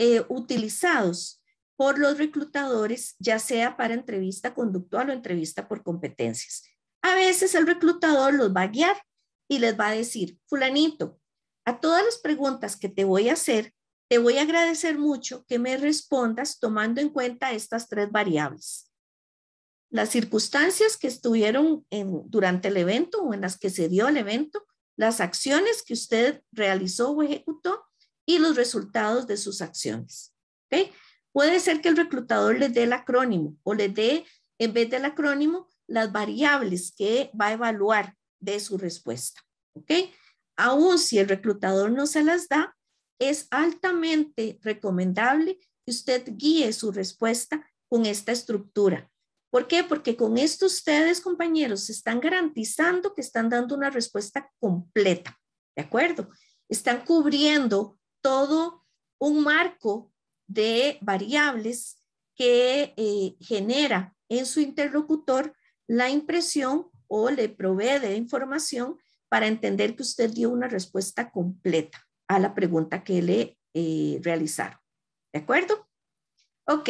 eh, utilizados por los reclutadores, ya sea para entrevista conductual o entrevista por competencias. A veces el reclutador los va a guiar y les va a decir, fulanito, a todas las preguntas que te voy a hacer, te voy a agradecer mucho que me respondas tomando en cuenta estas tres variables. Las circunstancias que estuvieron durante el evento o en las que se dio el evento, las acciones que usted realizó o ejecutó y los resultados de sus acciones. Puede ser que el reclutador les dé el acrónimo o les dé, en vez del acrónimo, las variables que va a evaluar de su respuesta. ¿Ok? Aún si el reclutador no se las da, es altamente recomendable que usted guíe su respuesta con esta estructura. ¿Por qué? Porque con esto ustedes, compañeros, están garantizando que están dando una respuesta completa, ¿de acuerdo? Están cubriendo todo un marco de variables que eh, genera en su interlocutor la impresión o le provee de información para entender que usted dio una respuesta completa a la pregunta que le eh, realizaron. ¿De acuerdo? Ok,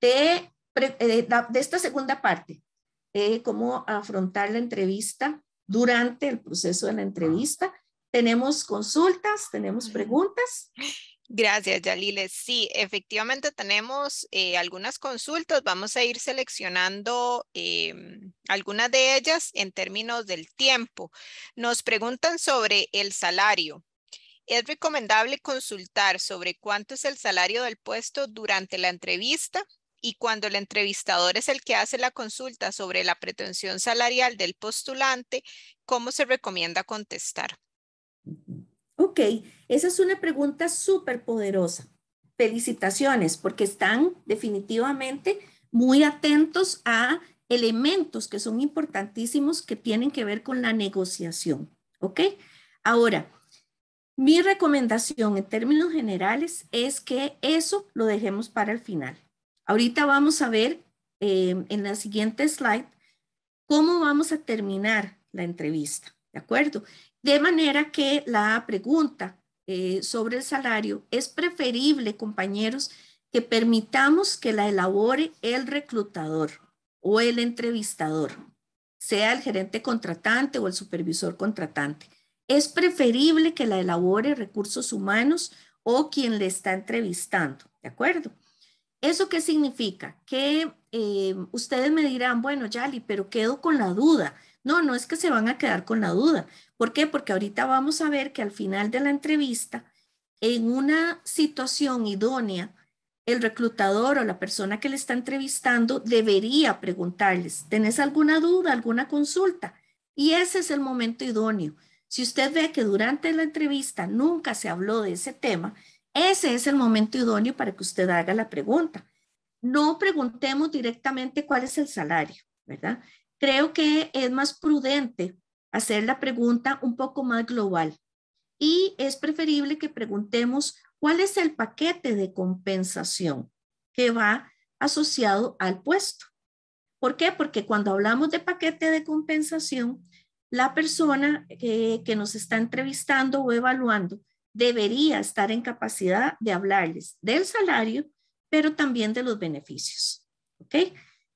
de, eh, de esta segunda parte, eh, cómo afrontar la entrevista durante el proceso de la entrevista, ah. tenemos consultas, tenemos preguntas. Gracias, Yalile. Sí, efectivamente tenemos eh, algunas consultas. Vamos a ir seleccionando em, algunas de ellas en términos del tiempo. Nos preguntan sobre el salario. ¿Es recomendable consultar sobre cuánto es el salario del puesto durante la entrevista? Y cuando el entrevistador es el que hace la consulta sobre la pretensión salarial del postulante, ¿cómo se recomienda contestar? Ok, esa es una pregunta súper poderosa. Felicitaciones, porque están definitivamente muy atentos a elementos que son importantísimos que tienen que ver con la negociación. ¿Ok? Ahora, mi recomendación en términos generales es que eso lo dejemos para el final. Ahorita vamos a ver eh, en la siguiente slide cómo vamos a terminar la entrevista. ¿de acuerdo? De manera que la pregunta eh, sobre el salario es preferible, compañeros, que permitamos que la elabore el reclutador o el entrevistador, sea el gerente contratante o el supervisor contratante. Es preferible que la elabore recursos humanos o quien le está entrevistando, ¿de acuerdo? ¿Eso qué significa? Que eh, ustedes me dirán, bueno, Yali, pero quedo con la duda. No, no es que se van a quedar con la duda. ¿Por qué? Porque ahorita vamos a ver que al final de la entrevista, en una situación idónea, el reclutador o la persona que le está entrevistando debería preguntarles, ¿tenés alguna duda, alguna consulta? Y ese es el momento idóneo. Si usted ve que durante la entrevista nunca se habló de ese tema, ese es el momento idóneo para que usted haga la pregunta. No preguntemos directamente cuál es el salario, ¿verdad? creo que es más prudente hacer la pregunta un poco más global y es preferible que preguntemos cuál es el paquete de compensación que va asociado al puesto. ¿Por qué? Porque cuando hablamos de paquete de compensación, la persona que, eh, que nos está entrevistando o evaluando debería estar en capacidad de hablarles del salario, pero también de los beneficios. ¿Ok?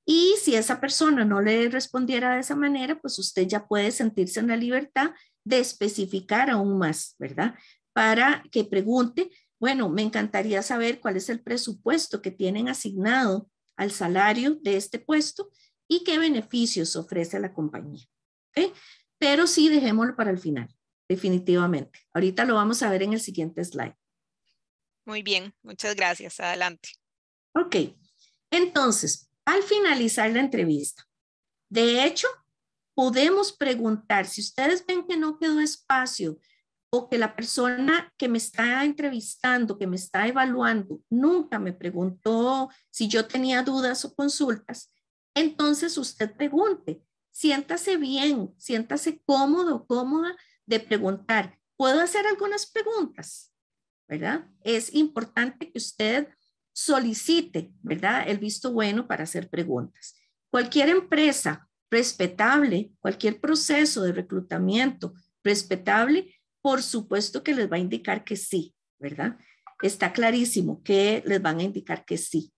Y si esa persona no le respondiera de esa manera, pues usted ya puede sentirse en la libertad de especificar aún más, ¿verdad? Para que pregunte, bueno, me encantaría saber cuál es el presupuesto que tienen asignado al salario de este puesto y qué beneficios ofrece la compañía. ¿Okay? Pero sí dejémoslo para el final, definitivamente. Ahorita lo vamos a ver en el siguiente slide. Muy bien, muchas gracias. Adelante. Ok, entonces, al finalizar la entrevista. De hecho, podemos preguntar, si ustedes ven que no quedó espacio o que la persona que me está entrevistando, que me está evaluando, nunca me preguntó si yo tenía dudas o consultas, entonces usted pregunte, siéntase bien, siéntase cómodo, cómoda de preguntar, ¿puedo hacer algunas preguntas? ¿Verdad? Es importante que usted solicite, ¿verdad? El visto bueno para hacer preguntas. Cualquier empresa respetable, cualquier proceso de reclutamiento respetable, por supuesto que les va a indicar que sí, ¿verdad? Está clarísimo que les van a indicar que sí.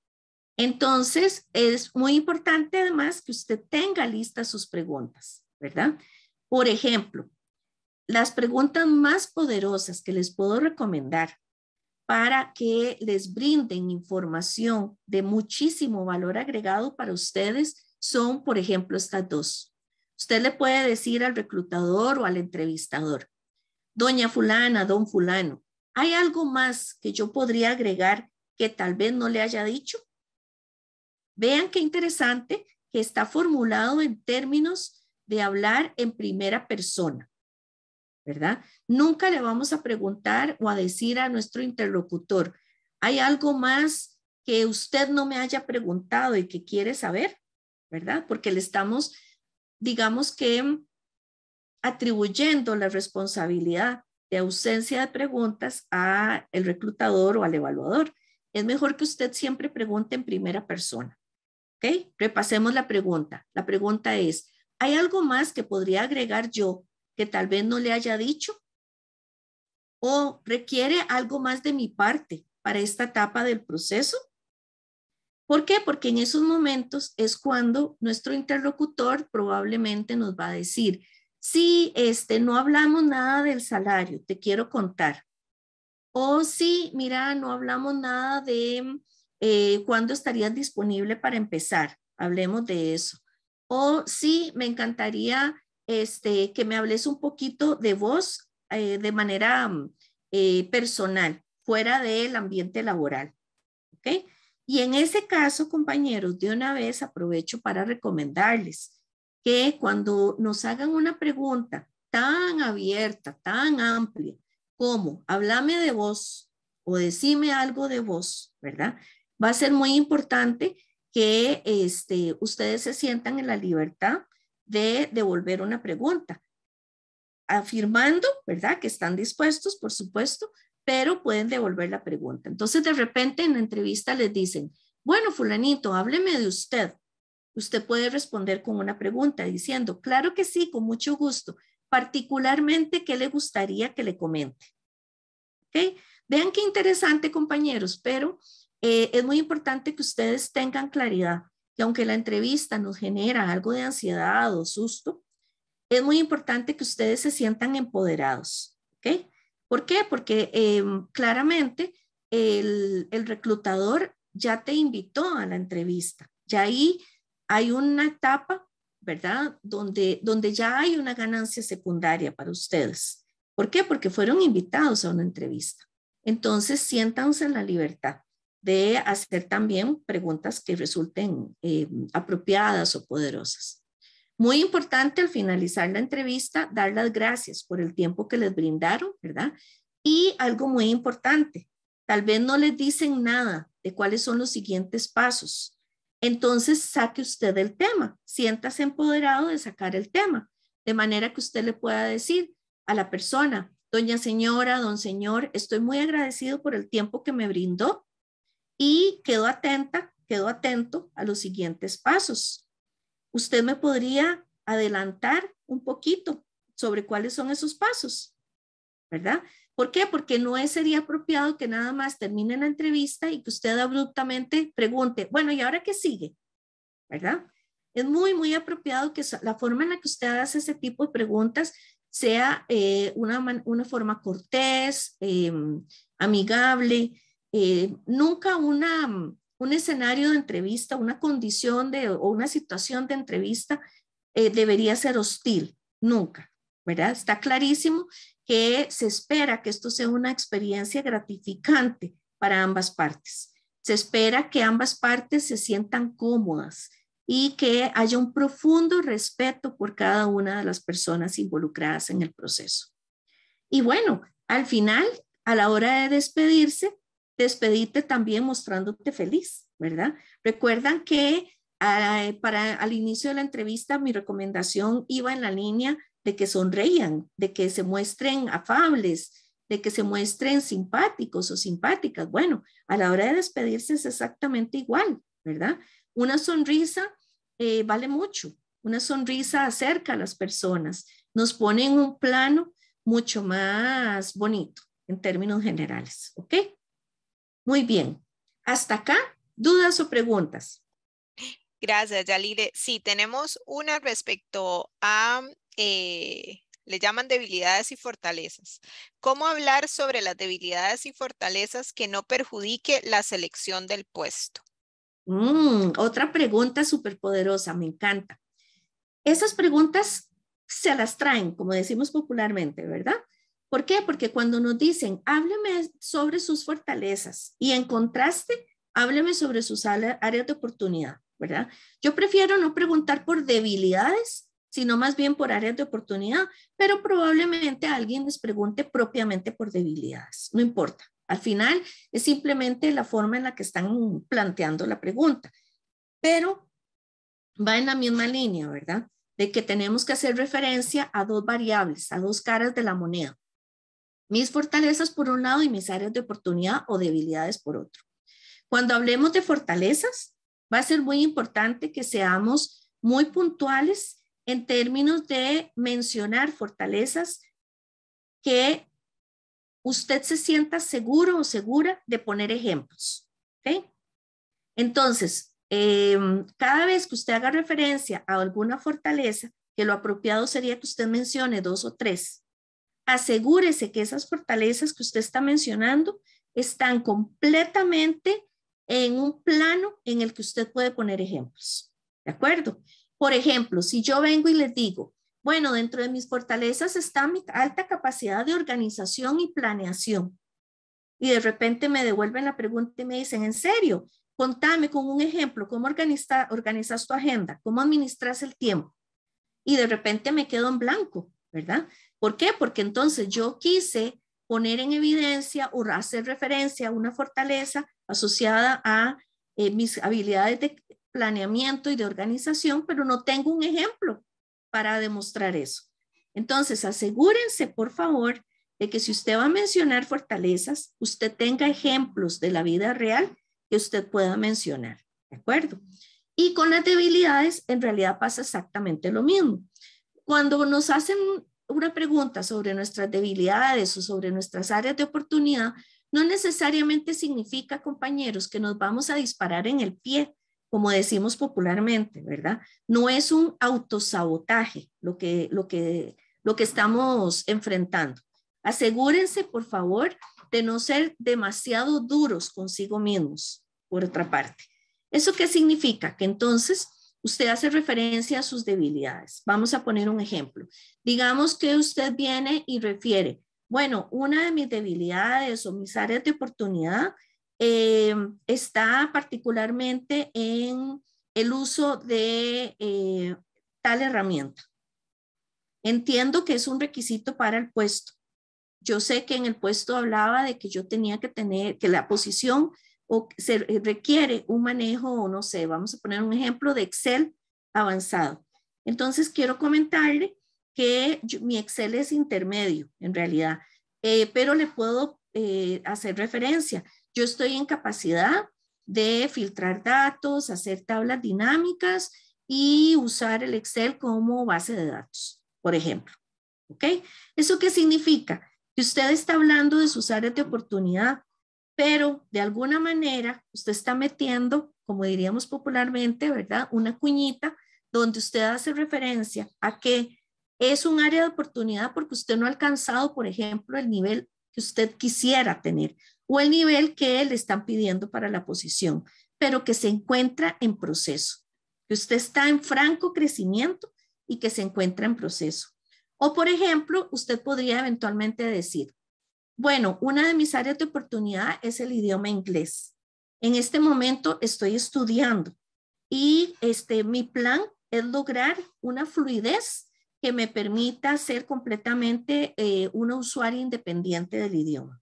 Entonces, es muy importante además que usted tenga listas sus preguntas, ¿verdad? Por ejemplo, las preguntas más poderosas que les puedo recomendar para que les brinden información de muchísimo valor agregado para ustedes son, por ejemplo, estas dos. Usted le puede decir al reclutador o al entrevistador, doña fulana, don fulano, ¿hay algo más que yo podría agregar que tal vez no le haya dicho? Vean qué interesante que está formulado en términos de hablar en primera persona. ¿verdad? Nunca le vamos a preguntar o a decir a nuestro interlocutor, ¿hay algo más que usted no me haya preguntado y que quiere saber? ¿Verdad? Porque le estamos, digamos que, atribuyendo la responsabilidad de ausencia de preguntas a el reclutador o al evaluador. Es mejor que usted siempre pregunte en primera persona. ¿Ok? Repasemos la pregunta. La pregunta es, ¿hay algo más que podría agregar yo que tal vez no le haya dicho o requiere algo más de mi parte para esta etapa del proceso. ¿Por qué? Porque en esos momentos es cuando nuestro interlocutor probablemente nos va a decir, sí, este, no hablamos nada del salario, te quiero contar. O sí, mira, no hablamos nada de eh, cuándo estarías disponible para empezar, hablemos de eso. O sí, me encantaría este, que me hables un poquito de vos eh, de manera mm, eh, personal, fuera del ambiente laboral. Y en ese caso, compañeros, de una vez aprovecho para recomendarles que cuando nos hagan una pregunta tan abierta, tan amplia, como háblame de vos o decime algo de vos, ¿verdad? Va a ser muy importante que este, ustedes se sientan en la libertad de devolver una pregunta, afirmando, ¿verdad? Que están dispuestos, por supuesto, pero pueden devolver la pregunta. Entonces, de repente en la entrevista les dicen, bueno, fulanito, hábleme de usted. Usted puede responder con una pregunta diciendo, claro que sí, con mucho gusto, particularmente qué le gustaría que le comente. ¿Ok? Vean qué interesante, compañeros, pero eh, es muy importante que ustedes tengan claridad. Y aunque la entrevista nos genera algo de ansiedad o susto, es muy importante que ustedes se sientan empoderados. ¿Por qué? Porque em, claramente el, reclutador ya te invitó a la entrevista. Ya ahí hay una etapa, ¿verdad? Donde, donde ya hay una ganancia secundaria para ustedes. ¿Por qué? Porque fueron invitados a una entrevista. Entonces, siéntanse en la libertad de hacer también preguntas que resulten eh, apropiadas o poderosas. Muy importante al finalizar la entrevista, dar las gracias por el tiempo que les brindaron, ¿verdad? Y algo muy importante, tal vez no les dicen nada de cuáles son los siguientes pasos. Entonces saque usted el tema, siéntase empoderado de sacar el tema, de manera que usted le pueda decir a la persona, doña señora, don señor, estoy muy agradecido por el tiempo que me brindó y quedo atenta, quedó atento a los siguientes pasos. ¿Usted me podría adelantar un poquito sobre cuáles son esos pasos? ¿Verdad? ¿Por qué? Porque no sería apropiado que nada más termine la entrevista y que usted abruptamente pregunte, bueno, ¿y ahora qué sigue? ¿Verdad? Es muy, muy apropiado que la forma en la que usted hace ese tipo de preguntas sea eh, una, forma cortés, em, amigable, eh, nunca una, mm, un escenario de entrevista, una condición de, o una situación de entrevista eh, debería ser hostil, nunca, ¿verdad? Está clarísimo que se espera que esto sea una experiencia gratificante para ambas partes. Se espera que ambas partes se sientan cómodas y que haya un profundo respeto por cada una de las personas involucradas en el proceso. Y bueno, al final, a la hora de despedirse, despedirte también mostrándote feliz, ¿verdad? Recuerdan que ah, para al inicio de la entrevista mi recomendación iba en la línea de que sonreían, de que se muestren afables, de que se muestren simpáticos o simpáticas. Bueno, a la hora de despedirse es exactamente igual, ¿verdad? Una sonrisa eh, vale mucho, una sonrisa acerca a las personas, nos pone en un plano mucho más bonito en términos generales, ¿ok? Muy bien. Hasta acá, dudas o preguntas. Gracias, Yalide. Sí, tenemos una respecto a, eh, le llaman debilidades y fortalezas. ¿Cómo hablar sobre las debilidades y fortalezas que no perjudique la selección del puesto? Mm, otra pregunta súper poderosa, me encanta. Esas preguntas se las traen, como decimos popularmente, ¿verdad? ¿Por qué? Porque cuando nos dicen, hábleme sobre sus fortalezas y en contraste, hábleme sobre sus áreas de oportunidad, ¿verdad? Yo prefiero no preguntar por debilidades, sino más bien por áreas de oportunidad, pero probablemente alguien les pregunte propiamente por debilidades, no importa. Al final es simplemente la forma en la que están planteando la pregunta, pero va en la misma línea, ¿verdad? De que tenemos que hacer referencia a dos variables, a dos caras de la moneda mis fortalezas por un lado y mis áreas de oportunidad o debilidades por otro. Cuando hablemos de fortalezas, va a ser muy importante que seamos muy puntuales en términos de mencionar fortalezas que usted se sienta seguro o segura de poner ejemplos. Entonces, em, cada vez que usted haga referencia a alguna fortaleza, que lo apropiado sería que usted mencione dos o tres, asegúrese que esas fortalezas que usted está mencionando están completamente en un plano en el que usted puede poner ejemplos. ¿De acuerdo? Por ejemplo, si yo vengo y les digo, bueno, dentro de mis fortalezas está mi alta capacidad de organización y planeación. Y de repente me devuelven la pregunta y me dicen, ¿en serio? Contame con un ejemplo, ¿cómo organizas tu agenda? ¿Cómo administras el tiempo? Y de repente me quedo en blanco, ¿verdad? ¿Por qué? Porque entonces yo quise poner en evidencia o hacer referencia a una fortaleza asociada a eh, mis habilidades de planeamiento y de organización, pero no tengo un ejemplo para demostrar eso. Entonces, asegúrense, por favor, de que si usted va a mencionar fortalezas, usted tenga ejemplos de la vida real que usted pueda mencionar, ¿de acuerdo? Y con las debilidades, en realidad pasa exactamente lo mismo. Cuando nos hacen una pregunta sobre nuestras debilidades o sobre nuestras áreas de oportunidad no necesariamente significa, compañeros, que nos vamos a disparar en el pie, como decimos popularmente, ¿verdad? No es un autosabotaje lo que, lo que, lo que estamos enfrentando. Asegúrense, por favor, de no ser demasiado duros consigo mismos, por otra parte. ¿Eso qué significa? Que entonces Usted hace referencia a sus debilidades. Vamos a poner un ejemplo. Digamos que usted viene y refiere, bueno, una de mis debilidades o mis áreas de oportunidad eh, está particularmente en el uso de eh, tal herramienta. Entiendo que es un requisito para el puesto. Yo sé que en el puesto hablaba de que yo tenía que tener, que la posición o se requiere un manejo, o no sé, vamos a poner un ejemplo de Excel avanzado. Entonces, quiero comentarle que mi Excel es intermedio, en realidad, eh, pero le puedo eh, hacer referencia. Yo estoy en capacidad de filtrar datos, hacer tablas dinámicas y usar el Excel como base de datos, por ejemplo. ¿Ok? ¿Eso qué significa? Que usted está hablando de sus áreas de oportunidad, pero de alguna manera usted está metiendo, como diríamos popularmente, ¿verdad? Una cuñita donde usted hace referencia a que es un área de oportunidad porque usted no ha alcanzado, por ejemplo, el nivel que usted quisiera tener o el nivel que le están pidiendo para la posición, pero que se encuentra en proceso, que usted está en franco crecimiento y que se encuentra en proceso. O, por ejemplo, usted podría eventualmente decir, bueno, una de mis áreas de oportunidad es el idioma inglés. En este momento estoy estudiando y este, mi plan es lograr una fluidez que me permita ser completamente eh, una usuaria independiente del idioma.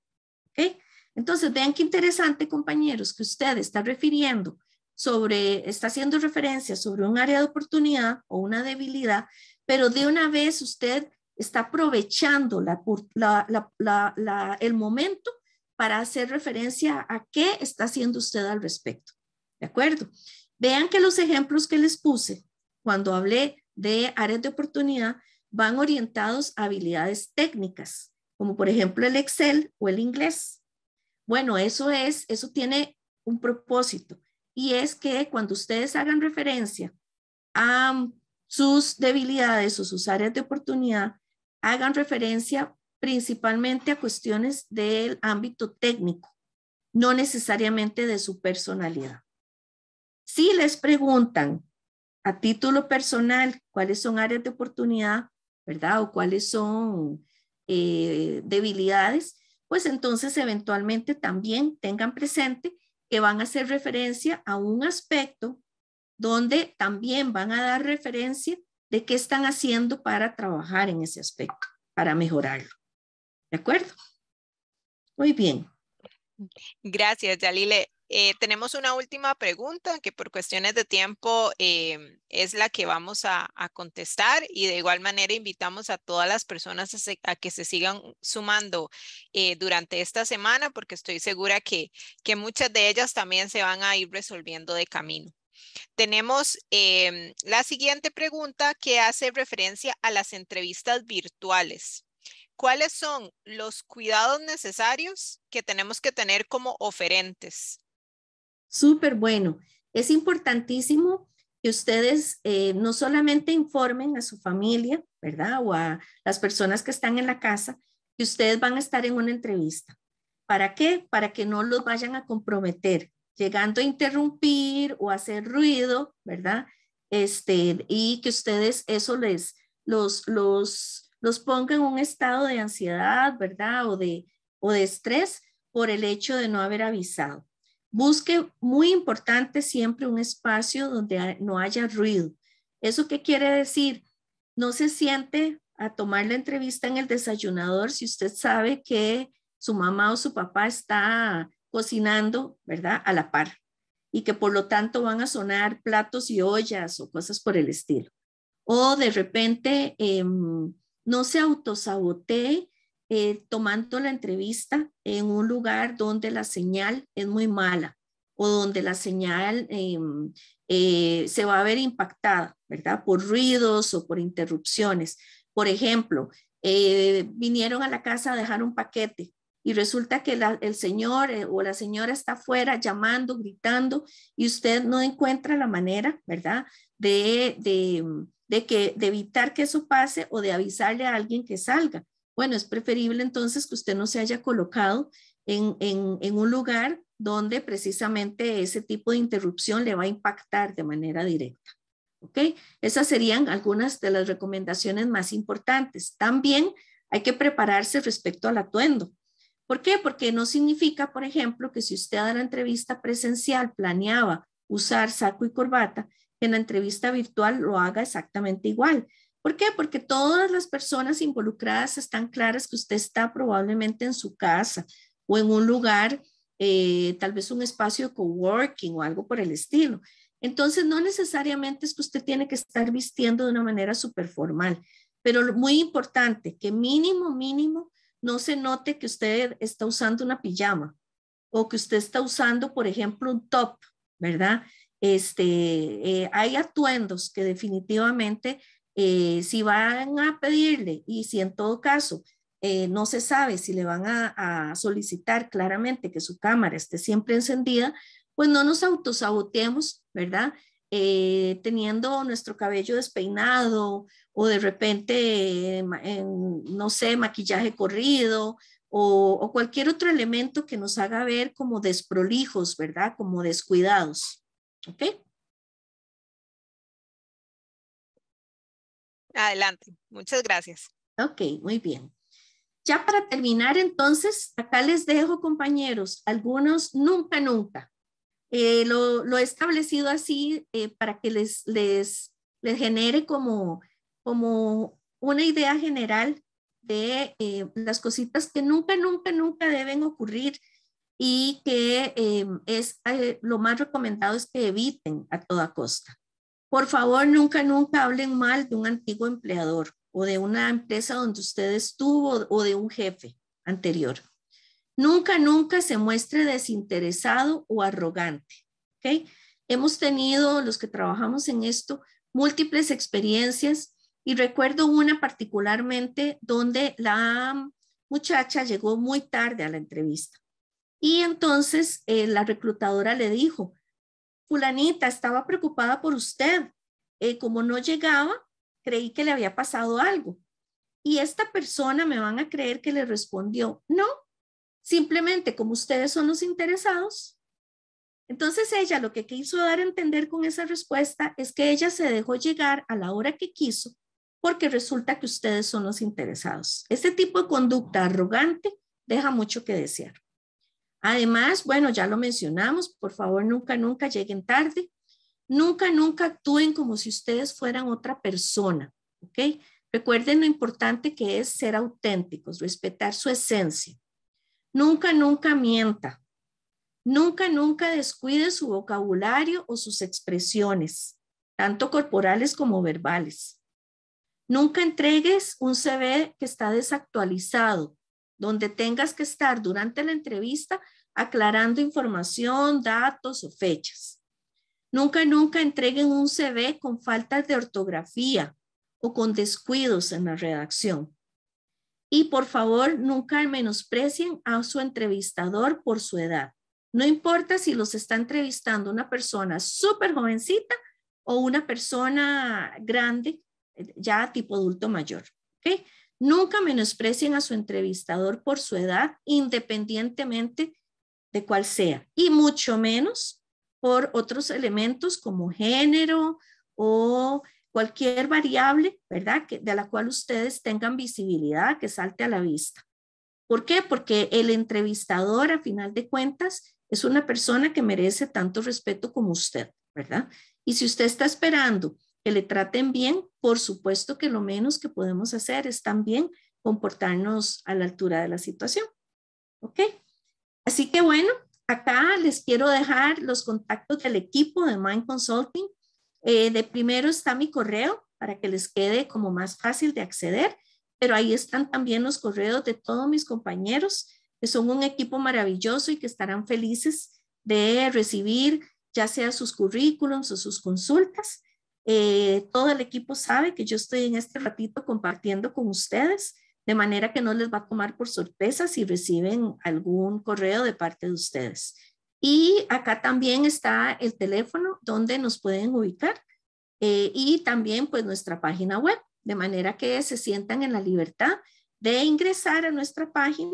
¿Okay? Entonces, vean qué interesante, compañeros, que usted está refiriendo sobre, está haciendo referencia sobre un área de oportunidad o una debilidad, pero de una vez usted está aprovechando la, el momento para hacer referencia a qué está haciendo usted al respecto. ¿De acuerdo? Vean que los ejemplos que les puse cuando hablé de áreas de oportunidad van orientados a habilidades técnicas, como por ejemplo el Excel o el inglés. Bueno, eso es, eso tiene un propósito y es que cuando ustedes hagan referencia a sus debilidades o sus áreas de oportunidad, hagan referencia principalmente a cuestiones del ámbito técnico, no necesariamente de su personalidad. Si les preguntan a título personal cuáles son áreas de oportunidad, ¿verdad? O cuáles son eh, debilidades, pues entonces eventualmente también tengan presente que van a hacer referencia a un aspecto donde también van a dar referencia qué están haciendo para trabajar en ese aspecto, para mejorarlo. ¿De acuerdo? Muy bien. Gracias, Yalile. Eh, tenemos una última pregunta que por cuestiones de tiempo em, es la que vamos a, contestar y de igual manera invitamos a todas las personas a, que se sigan sumando eh, durante esta semana porque estoy segura que, que muchas de ellas también se van a ir resolviendo de camino. Tenemos em, la siguiente pregunta que hace referencia a las entrevistas virtuales. ¿Cuáles son los cuidados necesarios que tenemos que tener como oferentes? Súper bueno. Es importantísimo que ustedes eh, no solamente informen a su familia, ¿verdad? O a las personas que están en la casa, que ustedes van a estar en una entrevista. ¿Para qué? Para que no los vayan a comprometer, llegando a interrumpir o hacer ruido, ¿verdad? Este, y que ustedes eso les, los, los, los ponga en un estado de ansiedad, ¿verdad? O de, o de estrés por el hecho de no haber avisado. Busque, muy importante, siempre un espacio donde no haya ruido. ¿Eso qué quiere decir? No se siente a tomar la entrevista en el desayunador si usted sabe que su mamá o su papá está cocinando, ¿verdad? A la par. Y que por lo tanto van a sonar platos y ollas o cosas por el estilo. O de repente em, no se autosabotee eh, tomando la entrevista en un lugar donde la señal es muy mala o donde la señal em, eh, se va a ver impactada, ¿verdad? Por ruidos o por interrupciones. Por ejemplo, eh, vinieron a la casa a dejar un paquete y resulta que el señor eh, o la señora está afuera llamando, gritando y usted no encuentra la manera, ¿verdad? Mm, de, que, de evitar que eso pase o de avisarle a alguien que salga. Bueno, es preferible entonces que usted no se haya colocado en un lugar donde precisamente ese tipo de interrupción le va a impactar de manera directa. ¿Ok? Esas serían algunas de las recomendaciones más importantes. También hay que prepararse respecto al atuendo. ¿Por qué? Porque no significa, por ejemplo, que si usted a la entrevista presencial planeaba usar saco y corbata, en la entrevista virtual lo haga exactamente igual. ¿Por qué? Porque todas las personas involucradas están claras que usted está probablemente en su casa o en un lugar, eh, tal vez un espacio de coworking o algo por el estilo. Entonces, no necesariamente es que usted tiene que estar vistiendo de una manera súper formal, pero muy importante, que mínimo, mínimo, no se note que usted está usando una pijama o que usted está usando, por ejemplo, un top, ¿verdad? Este, eh, hay atuendos que definitivamente eh, si van a pedirle y si en todo caso eh, no se sabe si le van a, a, solicitar claramente que su cámara esté siempre encendida, pues no nos autosaboteemos, ¿verdad? Eh, teniendo nuestro cabello despeinado o de repente, eh, no sé, maquillaje corrido o, cualquier otro elemento que nos haga ver como desprolijos, ¿verdad? Como descuidados. ¿Ok? Adelante, muchas gracias. Ok, muy bien. Ya para terminar, entonces, acá les dejo, compañeros, algunos nunca, nunca. Eh, lo, he establecido así eh, para que les, les, genere como, una idea general de eh, las cositas que nunca, nunca, nunca deben ocurrir y que es lo más recomendado es que eviten a toda costa. Por favor, nunca, nunca hablen mal de un antiguo empleador o de una empresa donde usted estuvo o de un jefe anterior. Nunca, nunca se muestre desinteresado o arrogante. ¿okay? Hemos tenido, los que trabajamos en esto, múltiples experiencias y recuerdo una particularmente donde la muchacha llegó muy tarde a la entrevista. Y entonces eh, la reclutadora le dijo, fulanita, estaba preocupada por usted. Eh, como no llegaba, creí que le había pasado algo. Y esta persona me van a creer que le respondió, no, Simplemente como ustedes son los interesados, entonces ella lo que quiso dar a entender con esa respuesta es que ella se dejó llegar a la hora que quiso porque resulta que ustedes son los interesados. Este tipo de conducta arrogante deja mucho que desear. Además, bueno, ya lo mencionamos, por favor, nunca, nunca lleguen tarde, nunca, nunca actúen como si ustedes fueran otra persona, ¿ok? Recuerden lo importante que es ser auténticos, respetar su esencia. Nunca, nunca mienta. Nunca, nunca descuide su vocabulario o sus expresiones, tanto corporales como verbales. Nunca entregues un CV que está desactualizado, donde tengas que estar durante la entrevista aclarando información, datos o fechas. Nunca, nunca entreguen un CV con faltas de ortografía o con descuidos en la redacción. Y por favor, nunca menosprecien a su entrevistador por su edad. No importa si los está entrevistando una persona súper jovencita o una persona grande, ya tipo adulto mayor. ¿okay? Nunca menosprecien a su entrevistador por su edad, independientemente de cuál sea, y mucho menos por otros elementos como género o cualquier variable, ¿verdad? Que, de la cual ustedes tengan visibilidad, que salte a la vista. ¿Por qué? Porque el entrevistador, a final de cuentas, es una persona que merece tanto respeto como usted, ¿verdad? Y si usted está esperando que le traten bien, por supuesto que lo menos que podemos hacer es también comportarnos a la altura de la situación. ¿Ok? Así que bueno, acá les quiero dejar los contactos del equipo de Mind Consulting eh, de primero está mi correo para que les quede como más fácil de acceder, pero ahí están también los correos de todos mis compañeros, que son un equipo maravilloso y que estarán felices de recibir ya sea sus currículums o sus consultas. Eh, todo el equipo sabe que yo estoy en este ratito compartiendo con ustedes, de manera que no les va a tomar por sorpresa si reciben algún correo de parte de ustedes. Y acá también está el teléfono donde nos pueden ubicar eh, y también pues nuestra página web, de manera que se sientan en la libertad de ingresar a nuestra página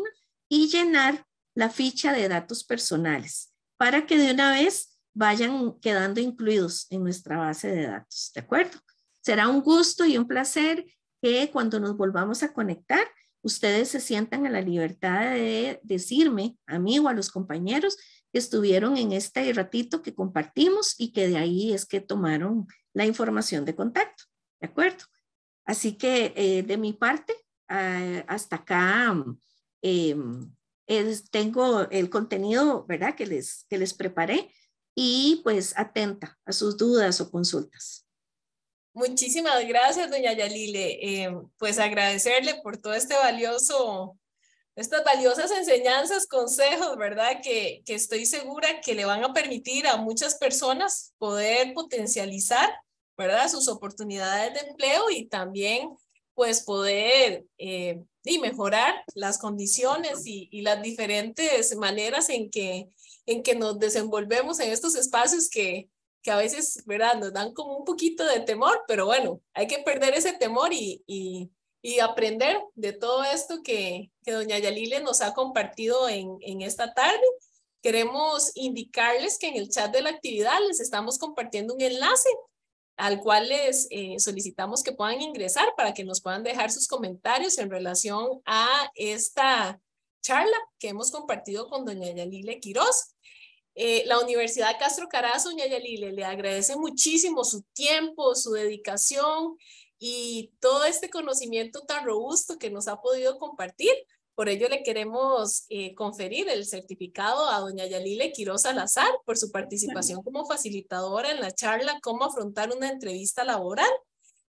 y llenar la ficha de datos personales para que de una vez vayan quedando incluidos en nuestra base de datos, ¿de acuerdo? Será un gusto y un placer que cuando nos volvamos a conectar, ustedes se sientan en la libertad de decirme a mí o a los compañeros estuvieron en este ratito que compartimos y que de ahí es que tomaron la información de contacto, ¿de acuerdo? Así que eh, de mi parte, ah, hasta acá em, tengo el contenido, ¿verdad? Que les, que les preparé y pues atenta a sus dudas o consultas. Muchísimas gracias, doña Yalile. Em, pues agradecerle por todo este valioso estas valiosas enseñanzas, consejos, ¿verdad? Que, que estoy segura que le van a permitir a muchas personas poder potencializar, ¿verdad? Sus oportunidades de empleo y también pues poder eh, y mejorar las condiciones y, las diferentes maneras en que, en que nos desenvolvemos en estos espacios que, que a veces, ¿verdad? Nos dan como un poquito de temor, pero bueno, hay que perder ese temor y, y aprender de todo esto que, doña Yalile nos ha compartido en, esta tarde. Queremos indicarles que en el chat de la actividad les estamos compartiendo un enlace al cual les eh, solicitamos que puedan ingresar para que nos puedan dejar sus comentarios en relación a esta charla que hemos compartido con doña Yalile Quiroz. Eh, la Universidad Castro Carazo, doña Yalile, le agradece muchísimo su tiempo, su dedicación y todo este conocimiento tan robusto que nos ha podido compartir. Por ello le queremos eh, conferir el certificado a doña Yalile Quiroz Salazar por su participación como facilitadora en la charla Cómo afrontar una entrevista laboral.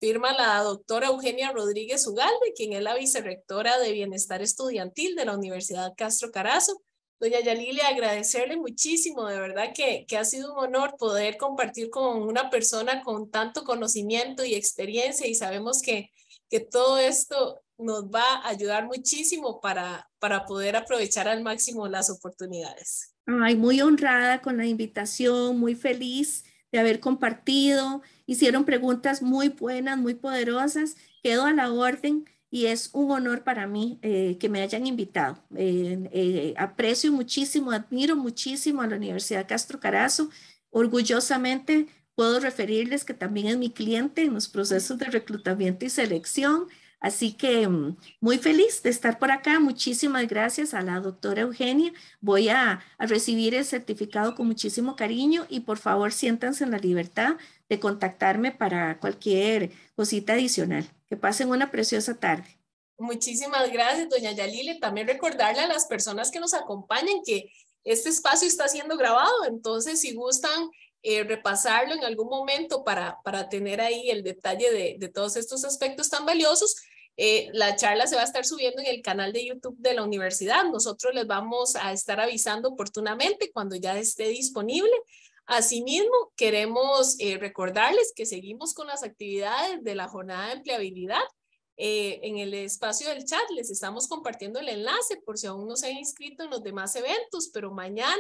Firma la doctora Eugenia Rodríguez Ugalde, quien es la vicerrectora de Bienestar Estudiantil de la Universidad Castro Carazo Doña Yalili, agradecerle muchísimo, de verdad que, ha sido un honor poder compartir con una persona con tanto conocimiento y experiencia y sabemos que, que todo esto nos va a ayudar muchísimo para, para poder aprovechar al máximo las oportunidades. Ay, muy honrada con la invitación, muy feliz de haber compartido. Hicieron preguntas muy buenas, muy poderosas. Quedo a la orden y es un honor para mí eh, que me hayan invitado. Eh, eh, aprecio muchísimo, admiro muchísimo a la Universidad Castro Carazo. Orgullosamente puedo referirles que también es mi cliente en los procesos de reclutamiento y selección. Así que mm, muy feliz de estar por acá. Muchísimas gracias a la doctora Eugenia. Voy a recibir el certificado con muchísimo cariño y por favor siéntanse en la libertad de contactarme para cualquier cosita adicional. Que pasen una preciosa tarde. Muchísimas gracias, doña Yalile. También recordarle a las personas que nos acompañan que este espacio está siendo grabado, entonces si gustan eh, repasarlo en algún momento para, para tener ahí el detalle de, de todos estos aspectos tan valiosos, eh, la charla se va a estar subiendo en el canal de YouTube de la universidad. Nosotros les vamos a estar avisando oportunamente cuando ya esté disponible. Asimismo, queremos eh, recordarles que seguimos con las actividades de la jornada de empleabilidad. Eh, en el espacio del chat les estamos compartiendo el enlace por si aún no se han inscrito en los demás eventos, pero mañana,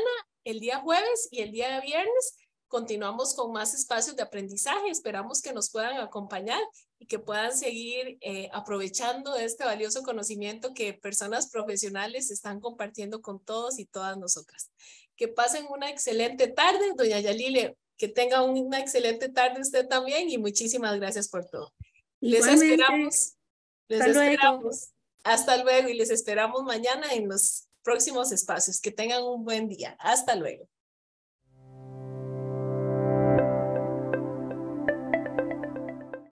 el día jueves y el día de viernes continuamos con más espacios de aprendizaje. Esperamos que nos puedan acompañar y que puedan seguir eh, aprovechando este valioso conocimiento que personas profesionales están compartiendo con todos y todas nosotras que pasen una excelente tarde. Doña Yalile, que tenga una excelente tarde usted también y muchísimas gracias por todo. Les esperamos. Les esperamos. Hasta luego y les esperamos mañana en los próximos espacios. Que tengan un buen día. Hasta luego.